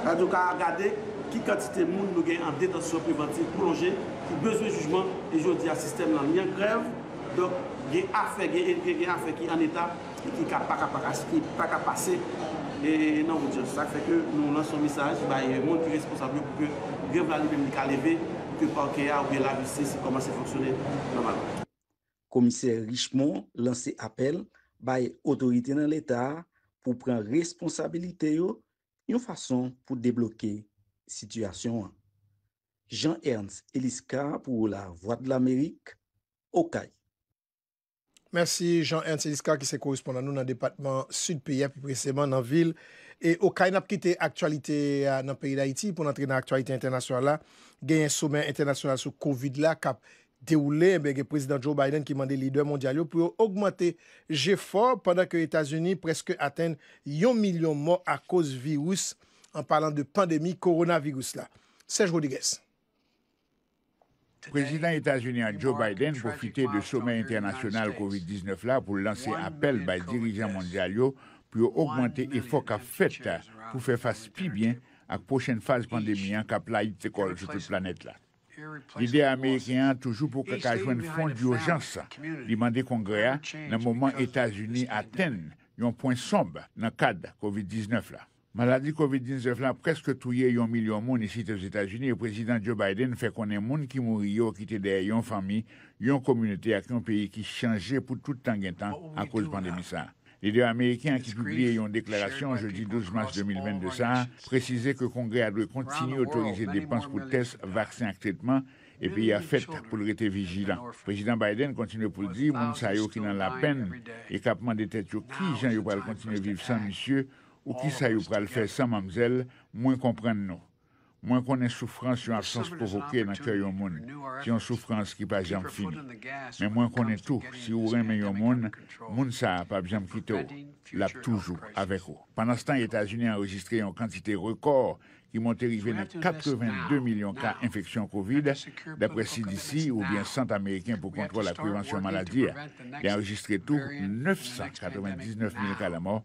Adou ka agade, ki kantite moun nou gen an detasyon preventif pou longe, pou bezwe jujman, e jodi a sistem nan liyan krev, do gen afe, gen gen afe ki an etat, ki pa ka pase, e nan vou diyo, sa fe ke nou lan son misaj, baye moun ki responsabili pou ke gen valibem li ka leve, pou ke pa okye a ou gen la visi si koman se foksyone nan mal. Komiser Richemont lanse apel, baye otorite nan l'etat pou pren responsabilite yo yon fason pou deblokè situasyon an. Jean-Ernst Eliska pou la Voix de l'Amérique, Okai. Merci Jean-Ernst Eliska ki se korrespondan nou nan Depatement Sud-Peyer, pou preseman nan vil. Okai napkite aktualite euh, nan peyi d'Haïti pou nan tre nan aktualite internasyon la. Gen yon soumen internasyon la sou COVID la kap. Dè ou lè, mbege eh prezident Joe Biden ki mande lider mondial yo pou yo augmente G4 pandan ke Etasuni preske atèn yon milyon mò a koz virus an palan de pandemi koronavirus la. Serge Rodiguez. Prezident Etasuni an Joe Biden profite de sommè international COVID-19 la pou lanse apel bay dirijan mondial yo pou yo augmente efok a fèta pou fè fase pi bien ak pochèn fase pandemi an kap la it se kol jote planet la. Lide Ameriken an toujou pou kakajwen fond di ojans, li mande kongrea nan mouman Etasuni aten yon pon sombe nan kad COVID-19 la. Maladi COVID-19 la preske touye yon milyon moun isi tez Etasuni, e prezident Joe Biden fe konen moun ki mouri yo ki te dey yon fami, yon komunite ak yon peyi ki chanje pou toutan gen tan akouz pandemisa. Les deux américains qui publiaient une déclaration jeudi 12 mars 2022 ça, que le Congrès a dû continuer à autoriser des dépenses pour tests, vaccins et traitements et il a fait pour rester vigilant. Le Président Biden continue pour le dire, Mounsayo qui dans la peine et capement des têtes, qui Jean yo le continuer à vivre sans monsieur ou qui ça yo le faire sans mamzelle, moins comprendre nous. Moins qu'on ait souffrance sur absence provoquée dans le cœur monde, c'est une souffrance qui n'est pas jamais finie. Mais moins qu'on ait tout, si on un le monde, monde ne pas bien quitter l'homme, toujours avec vous. Pendant ce temps, les États-Unis ont enregistré une quantité record qui m'ont élevé les 82 millions de cas d'infection covid D'après CDC, ou bien le Centre américain pour contrôler la prévention maladie, il a enregistré tout, 999 000 cas de mort,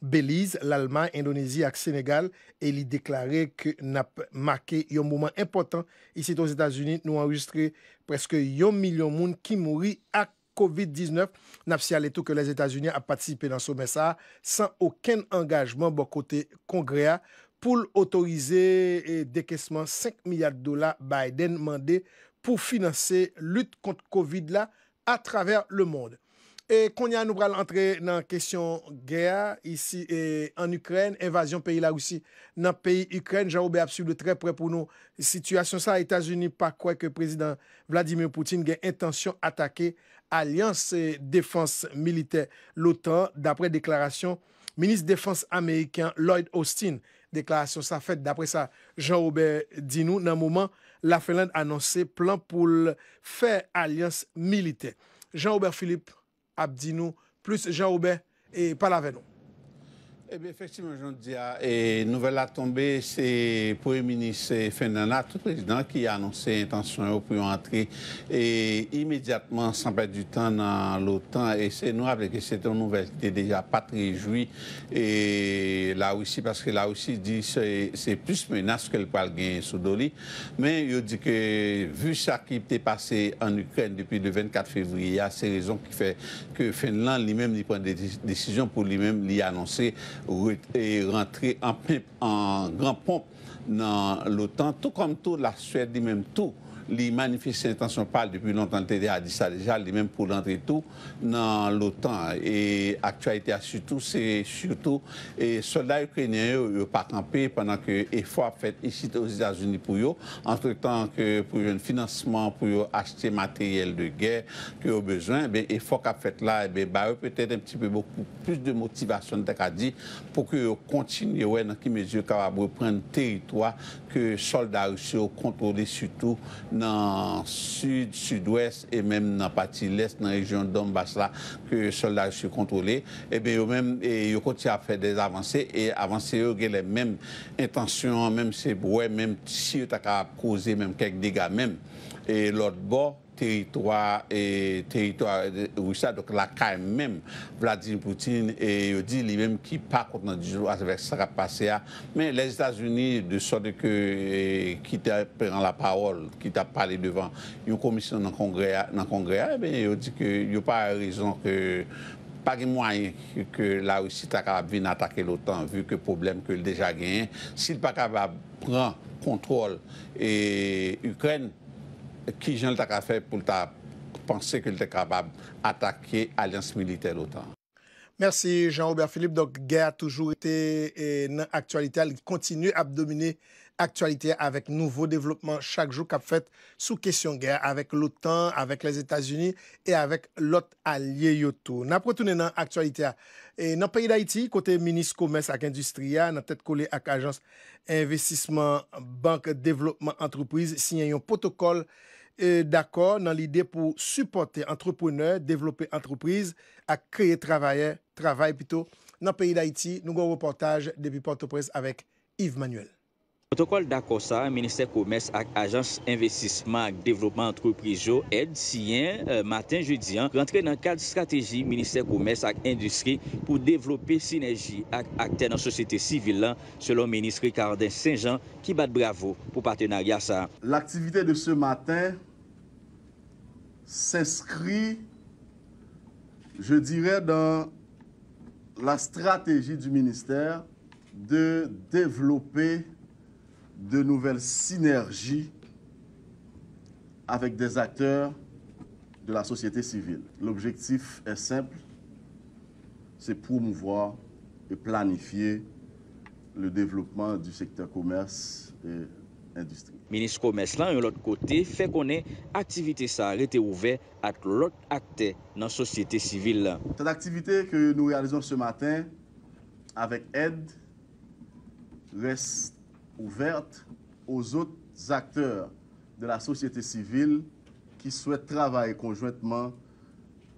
Belize, l'Allemagne, Indonésie ak Senegal, el li deklare ke nap make yon mouman impotant. Isi ton Etats-Unis nou enregistre preske yon milyon moun ki mouri ak COVID-19. Napsi aleto ke les Etats-Unis a patisipe nan soumessa san oken engajman bo kote kongrea pou l'autorize dekesman 5 milyard dola Biden mande pou finanse lut kont COVID-la a traver le monde. E Konya nou pral antre nan kesyon gea, isi en Ukren, evasyon peyi la ou si nan peyi Ukren, Jean-Robert apsu de tre pre pou nou sityasyon sa, Etats-Unis pa kwe ke prezident Vladimir Poutine gen intansyon atake, alians defanse milite. L'OTAN, dapre deklarasyon, minis defanse Ameriken Lloyd Austin deklarasyon sa fet, dapre sa Jean-Robert di nou, nan mouman la Finland annonse plan pou fe alians milite. Jean-Robert Philippe, Abdino plus Jean-Aubin et Palaveno. Eh effectivement, je dis, ah, et nouvelle à tomber, c'est le Premier ministre Fernand, tout président, qui a annoncé l'intention pour entrer et immédiatement, sans perdre du temps, dans l'OTAN. Et c'est nous, que c'est une nouvelle qui déjà pas très jouie. Et la Russie, parce que la Russie dit que c'est plus menace que le poil gagner sous Doli. Mais il dit que, vu ça qui était passé en Ukraine depuis le 24 février, il y a ces raisons qui fait que Finlande lui-même, prend des décisions pour lui-même, lui annoncer et rentrer en, en grand pompe dans l'OTAN, tout comme tout la Suède dit même tout les manifestants sont intentions, parle depuis longtemps, le a dit ça déjà, les mêmes pour l'entrée tout dans l'OTAN. Et actualité surtout, c'est surtout les soldats ukrainiens sont pas campé pendant que l'effort fait ici aux États-Unis pour eux, entre-temps que pour un financement, pour eux, acheter matériel de guerre qu'ils ont besoin, et eh faut qu'a fait là, et eh bien, bah, peut-être un petit peu beaucoup plus de motivation, dit, pour qu'ils continuent, ouais, dans qui mesure prendre reprendre territoire que soldats russes contrôlé, surtout dans sud, sud-ouest et même dans la partie l'est, dans la région d'Ombassa, que les soldats sont contrôlés, eh Et bien, ils même, ils continuent à faire des avancées et avancées avec les mêmes intentions, même ces bruits, même si vous causé même quelques dégâts, même. Et l'autre bord, territoire et territoire euh, russe donc la CAI même Vladimir Poutine et il dit lui-même qui pas contre avec ça passé hein. mais les États-Unis de sorte que euh, qui t'a prend la parole qui t'a parlé devant une commission dans le congrès hein, dans congrès il hein, dit que il n'y a pas raison que pas de moyen que la Russie t'a capable venir attaquer l'OTAN, vu que le problème qu'elle a déjà gagné. S'il n'est pas capable de prendre contrôle et Ukraine, ki jen lta ka fe pou lta panse ke lte kabab atake alians militer l'OTAN. Mersi Jean-Robert Philippe, gè a toujou ete nan aktualite, l kontinu ap domine aktualite avèk nouvo devlopman chak jou kap fèt sou kesyon gè avèk l'OTAN, avèk lèz Etas-Unis et avèk lot alie yotou. Naprotounen nan aktualite a, nan paye d'Haïti, kote Ministre Komès ak Industria, nan tèt kolè ak Ajans Investissement Banque Développement Entreprise, si yon yon potokol d'accord nan l'ide pou supporte antroponeur, devloppe antroprize ak kreye travayen, travay pito nan peyi d'Haïti. Nou goun reportaj debi Port-au-Presse avèk Yves Manuel. Protokol d'accord sa, Ministère Komès ak Ajans Investissement ak Devlopman Antroprize jo, ed siyen euh, matin judi an, rentre nan kal strategi Ministère Komès ak Industri pou devloppe sinerji ak aktenan sosite sivilan selon Ministère Kardin Saint-Jean ki bat bravo pou patenarya sa. L'aktivite de se matin, s'inscrit, je dirais, dans la stratégie du ministère de développer de nouvelles synergies avec des acteurs de la société civile. L'objectif est simple, c'est promouvoir et planifier le développement du secteur commerce et industrie. Ministre Komerslan yon lot kote fe konen aktivite sa rete ouve at lot akte nan sosyete sivil la. Tad aktivite ke nou realizon se maten avek ed, res ouverte ouzot akteur de la sosyete sivil ki souet travaye konjwentman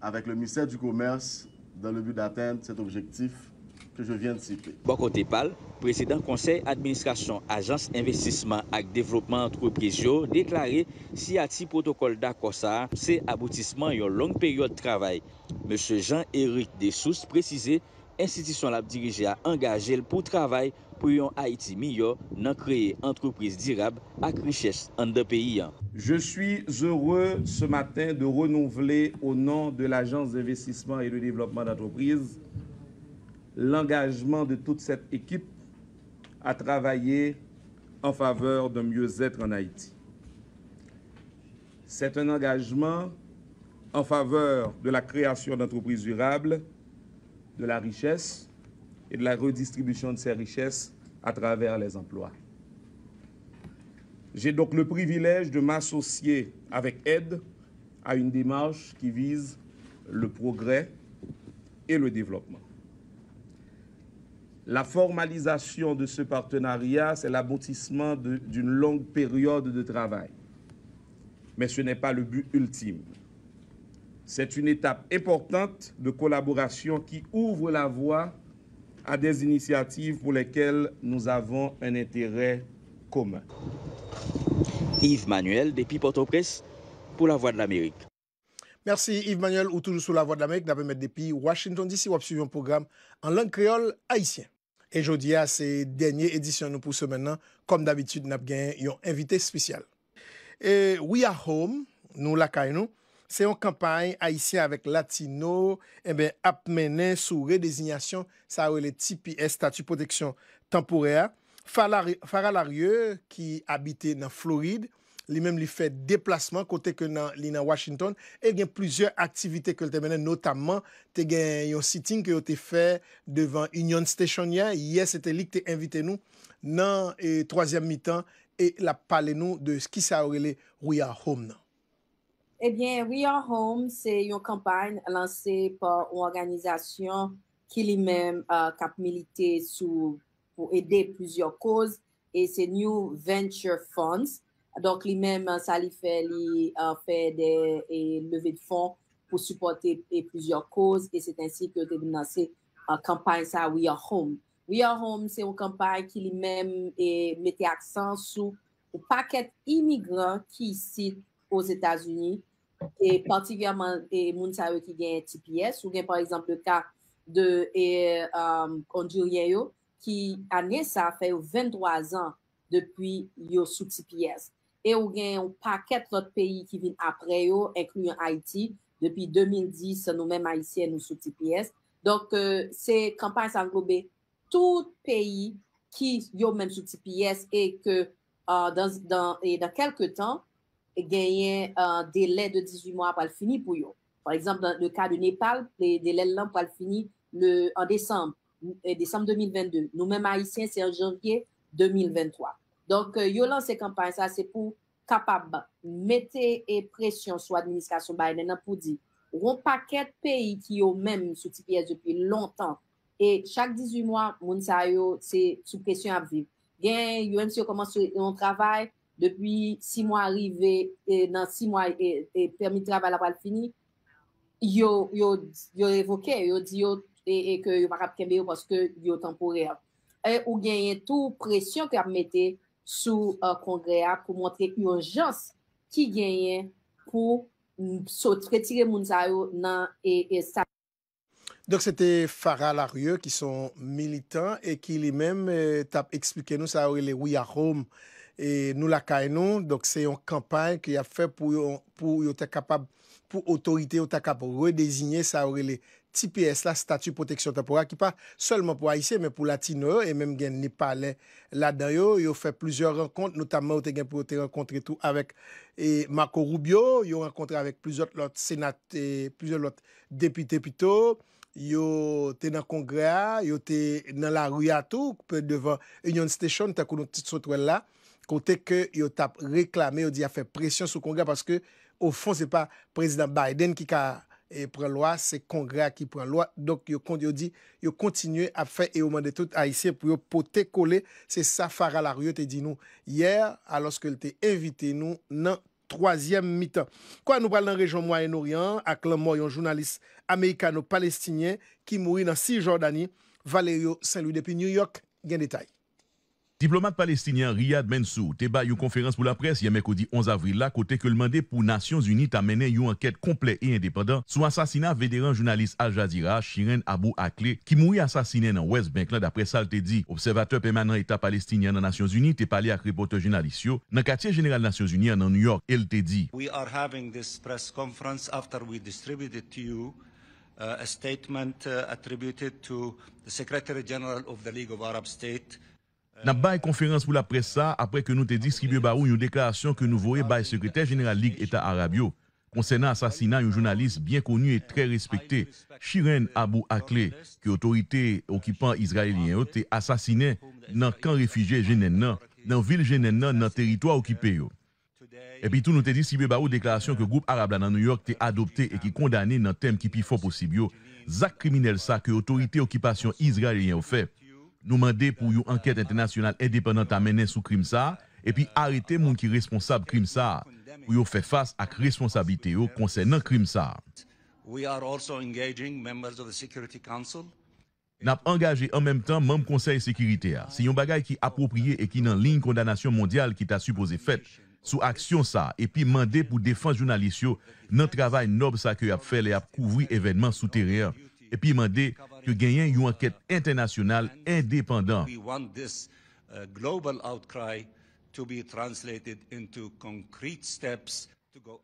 avek le minister du Komers dan le but daten cet objektif. que je viens de citer. Boko Tepal, Prezident Conseil Administration Agence Investissement ak Développement d'Entreprise Jo, déklare si a ti protokol d'akosar se aboutissement yon long periode travay. M. Jean-Éric Dessous prezise institisyon lap dirige a engajel pou travay pou yon Haiti miyo nan kreye entreprise dirab ak richesse an de peyi an. Je suis heureux se matin de renouveler au nom de l'Agence d'Investissement et de Développement d'Entreprise Jo l'engagement de toute cette équipe à travailler en faveur d'un mieux-être en Haïti. C'est un engagement en faveur de la création d'entreprises durables, de la richesse et de la redistribution de ces richesses à travers les emplois. J'ai donc le privilège de m'associer avec aide à une démarche qui vise le progrès et le développement. La formalisation de ce partenariat, c'est l'aboutissement d'une longue période de travail. Mais ce n'est pas le but ultime. C'est une étape importante de collaboration qui ouvre la voie à des initiatives pour lesquelles nous avons un intérêt commun. Yves Manuel, des port pour la Voix de l'Amérique. Mersi Yves Manuel, ou toujou sou la Voix d'Amérique, d'Apemet Depi, Washington DC, wap suivi yon program an lang kreol haisyen. E jodi a se denye edisyon nou pou se menan, kom d'abitud nap gen yon invite spesyal. E We Are Home, nou lakay nou, se yon kampany haisyen avèk latino, eh ap menen sou re-designasyon sa ou e le tipi e statu proteksyon temporea, fara la rye ki abite nan Floride, li mèm li fè déplasman kote ke nan Washington, e gen plizye aktivite ke l te mènen, notamman te gen yon siting ke yo te fè devan Union Station ya, ye se te lik te invite nou nan 3e e, mitan e la pale nou de skisa aorele We Are Home nan. Ebyen, eh We Are Home se yon kampagne lansè pa ou organizasyon ki li mèm kap milite sou pou ede plizye koz e se New Venture Funds Donk li menman sa li fè li euh, fè de levè de fon pou supporte plusieurs koz. E se ten si pou te dinansè kampanye sa We Are Home. We Are Home se ou kampanye ki li menm mette aksan sou paket imigran ki sit ou Zeta Zuni. E partigèman moun sa ou ki gen TPS ou gen par exemple ka de euh, onjurye yo ki anè sa fè ou 23 an depwi yo sou TPS. E ou gen yon paket lot peyi ki vin apre yo, inkluyen Haiti, depi 2010, nou men maïsien nou souti piyes. Donk euh, se kampanye sa grobe, tout peyi ki yo men souti piyes e ke dan kelke tan, genyen euh, delen de 18 mwa pal fini pou yo. Par exemple, dan le ka de Nepal, delen lan pal fini en Desembe 2022. Euh, nou men maïsien se an janvye 2023. Donk euh, yon lanse kampan, sa se pou kapab mette e presyon sou administrasyon baynen nan pou di. Ron paket peyi ki yon menm sou tipyez depi lontan. E chak 18 mwa, moun sa yon, se sou presyon ap viv. Gen, yon mse yon komanse yon travay, depi 6 mwa arrive, nan 6 mwa e permit travay la pal fini, yon evoke, yon di yon, e ke yon makap kembe yon, paske yon tempore. E ou gen yon tou presyon kap mette, sou kongrea pou montre yon jans ki genyen pou sotretire moun zayou nan e sa. Dok se te Farah Larieux ki son militan e ki li menm tap explike nou sa orile We Are Home e nou lakay nou, dok se yon kampanj ki a fe pou yon, pou yon ta kapab, pou otorite yon ta kapab redesigne sa orile. TPS la, Statut Protection Temporal, ki pa solman pou Aïsè, men pou Latine, e menm gen Nepalè, la dayo, yo fè plusieurs renkontes, notamman ou te gen pou te renkontre tou avèk Marco Roubio, yo renkontre avèk plusieurs lot senat, plusieurs lot deputé pito, yo te nan kongre, yo te nan la ruyatou, pou te devan Union Station, takou nou tit sou twen la, kote ke yo tap reklame, yo di a fè presyon sou kongre, paske ou fon se pa Prezident Biden ki ka e pren lwa, se kongre a ki pren lwa. Dok yo kond yo di, yo kontinye a fe e oman de tout a isye pou yo pote kole se safara la rye te di nou yer a loske el te evite nou nan troasyem mitan. Kwa nou bal nan rejon Moyen-Orient ak lan mwen yon jounalist Amerikano-Palestinyen ki moui nan si Jordani, Valerio Selou depi New York, gen detay. Diplomate palestinien Riyad Mansour te ba une conférence pour la presse hier mercredi 11 avril là côté que le mandat pour Nations Unies a mené une enquête complète et indépendante sur l'assassinat vétéran journaliste Al Jazeera Shiren Abu Akle, qui mourit assassiné dans West Bank d'après ça te dit observateur permanent état palestinien dans Nations Unies te parlé avec reporter journaliste dans quartier général Nations Unies dans New York elle te dit We are having this press conference after we distributed to you uh, a statement uh, attributed to the Secretary General of the League of Arab Nan bay konferans pou la presa, apre ke nou te di Skibye Barou yon deklarasyon ke nou vore bay sekretèr General Ligue Etat Arab yo, konsè nan asasina yon jounalist byen konu et trè respektè, Shirin Abou Akle, ke otorite okipan Izrael yen yo te asasine nan kan refijè genen nan, nan vil genen nan nan teritwa okipe yo. Epi tou nou te di Skibye Barou deklarasyon ke group Arab la nan New York te adopte e ki kondane nan tem ki pi fò posib yo, zak kriminel sa ke otorite okipasyon Izrael yen yo feb. Nou mande pou yon anket internasyonal indepenant a menen sou krim sa e pi arete moun ki responsab krim sa pou yon fe fase ak responsabite yo konsen nan krim sa. Nap angaje an mem tan moun konsey sekirite a. Se yon bagay ki apopriye e ki nan lin kondanasyon mondyal ki ta supose fet sou aksyon sa e pi mande pou defan jounalisyon nan travay nob sa ke yon ap fèl e ap kouvri evenman souterrean e pi mande ke genyen yon anket internasyonal independant.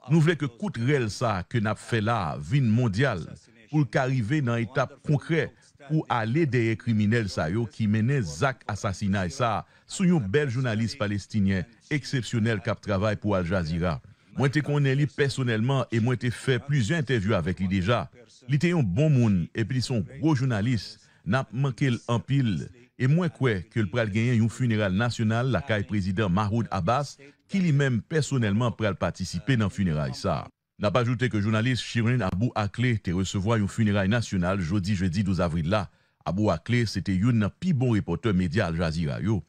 Nou vle ke kout rel sa ke nap fe la vin mondyal pou kari ve nan etap konkre pou ale deye kriminel sa yo ki mene Zak Asasinay sa sou yon bel jounalist palestinyen eksepsyonel kap travay pou Al Jazeera. Mwen te konen li personelman e mwen te fe plizye intervyu avek li deja. Li te yon bon moun epi li son gro jounalist nap manke l empil e mwen kwe ke l pral genyen yon funeral nasyonal lakay prezident Mahoud Abbas ki li menm personelman pral patisipe nan funeral sa. Na pa joute ke jounalist Shirin Abou Akle te resevoa yon funeral nasyonal jodi jeudi 12 avril la. Abou Akle se te yon nan pi bon repoteur medial jazi rayo.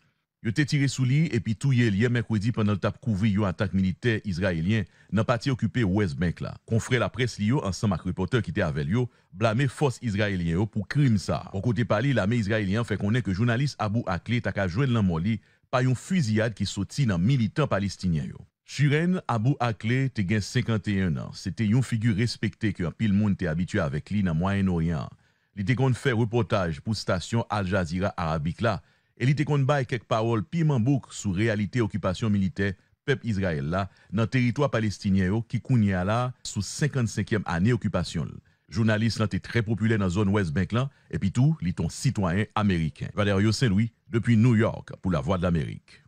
Yo te tire sou li, epi tou ye liye mèk wè di penal tap kouvri yo antak militer Izraelien nan pati okupè wèz bènk la. Konfrè la pres li yo, ansan mak reporter ki te avèl yo, blame fos Izraelien yo pou krim sa. Konkote pali, la mè Izraelien fè konen ke jounalist Abou Akle tak a jwen nan moli pa yon füziyad ki soti nan militan Palestiniyen yo. Churen Abou Akle te gen 51 an. Se te yon figu respecte ki an pil moun te abitue avèk li nan Moyen-Orient. Li te kon fè reportaj pou stasyon Al-Jazira Arabik la. et il quelques paroles quelques paroles piment réalité sur réalité peuple militaire peuple le territoire dans territoire territoire qui 55e année occupation. Journaliste lan très très dans zone zone West Bank et puis tout li ton citoyen américain. Valerio Saint-Louis, depuis New York, pour la Voix de l'Amérique.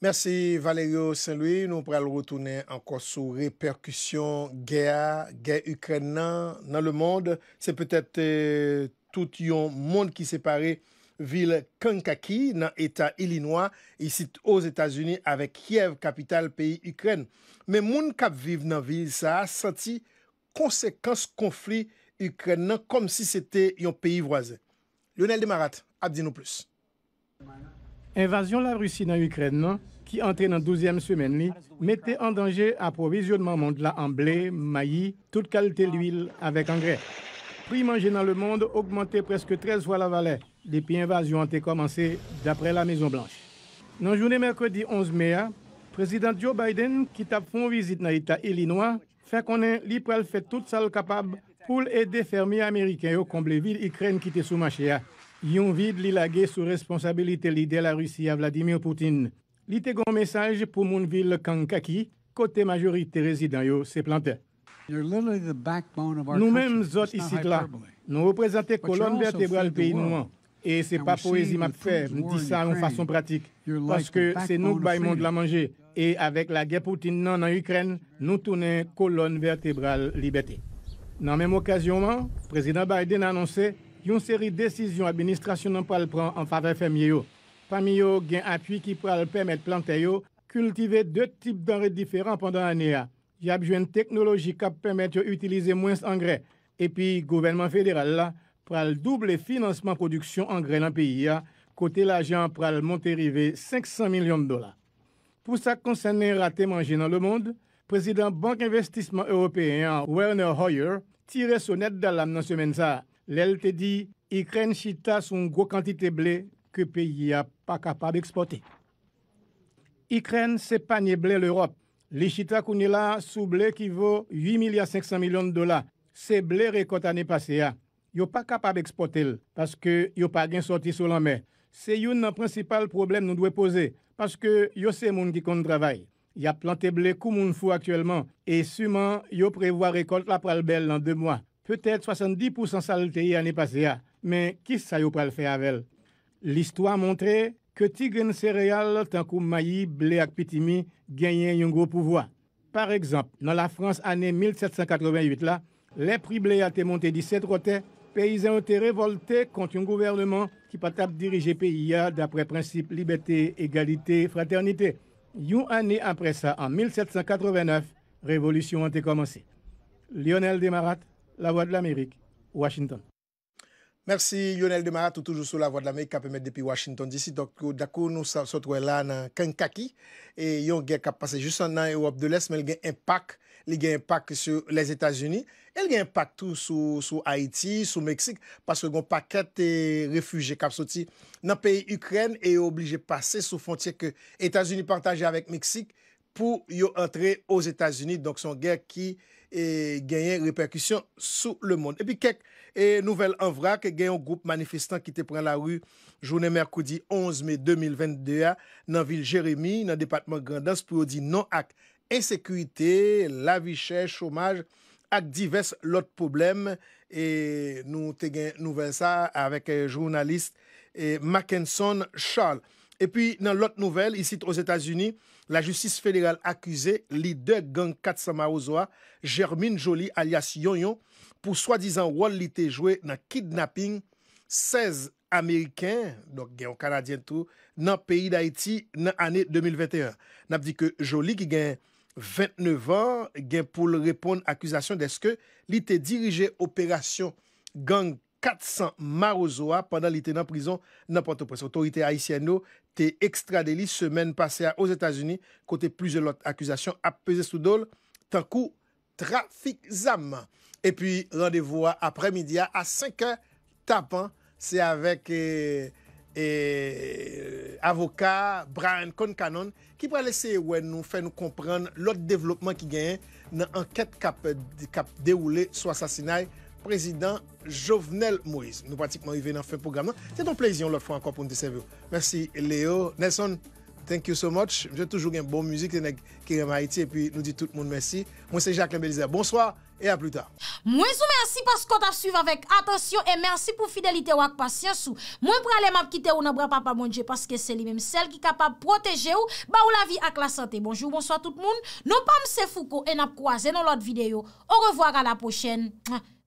Merci Valerio Saint-Louis, Nous pral retourner encore sur répercussions guerre, guerre guerre ukrainienne dans le monde. C'est peut-être euh, tout un monde qui s'est séparé. Vil Kankaki nan etan Illinois, y sit oz Etasuni avek Kiev kapital peyi Ukren. Men moun kap viv nan vil sa a santi konsekans konfli Ukren nan kom si sete yon peyi vwaze. Lionel Demarate, Abdi Nou Plus. Invasion la Rusi nan Ukren nan, ki ente nan 12e semen li, mete an dange aprovisionman moun la an ble, mayi, tout kalte l'huil avek an gre. prix mangé dans le monde augmenté presque 13 fois la valeur depuis l'invasion a commencé d'après la Maison-Blanche. Dans la journée mercredi 11 mai, le président Joe Biden, qui a fait une visite dans l'État Illinois, fait qu'on a fait tout ça capable pour aider les fermiers américains à combler ville Ukraine qui était sous marché. ont vide lilagué sous responsabilité l'idée la Russie à Vladimir Poutine. L'ité un message pour mon ville Kankaki, côté majorité résident, s'est planté. Nous-mêmes, autres ici, là, nous représentons colonne vertébrale pays Et ce n'est pas poésie m'a fait, nous dit ça de façon pratique. Parce que c'est nous qui le de la manger. Et avec la guerre Poutine en Ukraine, nous tournons colonne vertébrale liberté. Dans la même occasion, le président Biden a annoncé une série de décisions administration pas prend en faveur fermier. Parmi eux, un appui qui pourra permettre planter cultiver deux types d'enrées différents pendant l'année. y apjwen teknoloji kap pemet yo utilize mwens angrè, epi gouvenman federal la pral double financeman produksyon angrè nan peyi ya, kote l'ajan pral monte rive 500 milyon dola. Pou sa konsene rate manje nan le monde, prezident Bank Investissement Européen, Werner Hoyer, tire son net dalam nan semen sa. Lèl te di, ikren chita son gwo kantite blè ke peyi ya pa kapab ekspote. Ikren sepanye blè l'Europe. Lichita Kounila sous blé qui vaut 8 milliards 500 millions de dollars. C'est blé récolté l'année passée. Hein. Yo pas capable d'exporter parce que yo pas gain sorti sur la mer. C'est un principal problème nous devons poser parce que yo c'est monde qui compte travail. il a planté blé comme moun fou actuellement et sûrement yo prévoit récolte la pral belle dans deux mois. Peut-être 70% saleté l'année passée. Hein. Mais qui ça yo le faire avec L'histoire montre que tigren céréales tant que maïs, blé et pitimi gagnent un gros pouvoir. Par exemple, dans la France année 1788 là, les prix blé ont monté 17 Les paysans ont été révoltés contre un gouvernement qui pas diriger pays d'après principe liberté, égalité, fraternité. Une année après ça, en 1789, révolution a été commencée. Lionel Desmarat, La Voix de l'Amérique, Washington. Mersi Yonel Demaratou, toujou sou la vo de la mey, kap emet depi Washington disi. Dok yo dakou nou sa sotwe la nan Kankaki, e yon gen kap pase jist nan Europe de l'Est, men gen impak, li gen impak sou les Etats-Unis, el gen impak tou sou Haiti, sou Meksik, paske yon pa kate refuge kap soti nan peyi Ukren, e yo oblije pase sou fontier ke Etats-Unis partaje avek Meksik, pou yo entre ou Etats-Unis, donk son gen ki... E genyen reperkusyon sou le moun. Epi kek e nouvel anvrak e genyon goup manifestant ki te pren la ru jounen merkoudi 11 mei 2022 nan vil Jeremie, nan depatman grandans pou yon di nan ak ensekuité, lavi chè, chomaj, ak divers lot poublem e nou te gen nouvel sa avek jounalist Mackinson Charles. Epi nan lot nouvel, isi te os Etats-Unis, La justice fédérale akuse li de gang 400 Marozoa, Jermine Jolie alias Yonyon, pou swa dizan wòl li te jwe nan kidnapping 16 amériken, donk gen yon kanadyen tou, nan peyi d'Haïti nan anè 2021. Nap di ke Jolie ki gen 29 an, gen pou lè repoun akusasyon deske, li te dirije operasyon gang 400 Marozoa, pandan li te nan prison nan pwantopres, otorite Haitien nou, été extra semaine passée aux États-Unis, côté plusieurs autres accusations à peser sous dol, tant coup trafic ZAM. Et puis rendez-vous après-midi à 5h tapant, c'est avec l'avocat eh, eh, avocat Brian Concanon qui va laisser nous faire nous comprendre l'autre développement qui gagne dans l'enquête qui a déroulé sur l'assassinat Prezident Jovenel Moïse. Nou pratikman yu ven nan fe program nan. Se ton plezyon lòt fò ankon pou nte seve ou. Mersi Leo. Nelson, thank you so much. Mje toujou gen bon müzik tenèk kirem Haiti e pi nou di tout moun mersi. Mwen se Jacques Lembeliza. Bonsoir e a plus tard. Mwen sou mersi paskot ap suyve avèk. Atensyon e mersi pou fidelite wak pasyansou. Mwen pralè map kite ou nan bra papamonje paske se li mèm sel ki kapab proteje ou non, ba ou la vi ak la sante. Bonjou, bonsoir tout moun. Non pa mse fouko en ap kwaze nan lot videyo.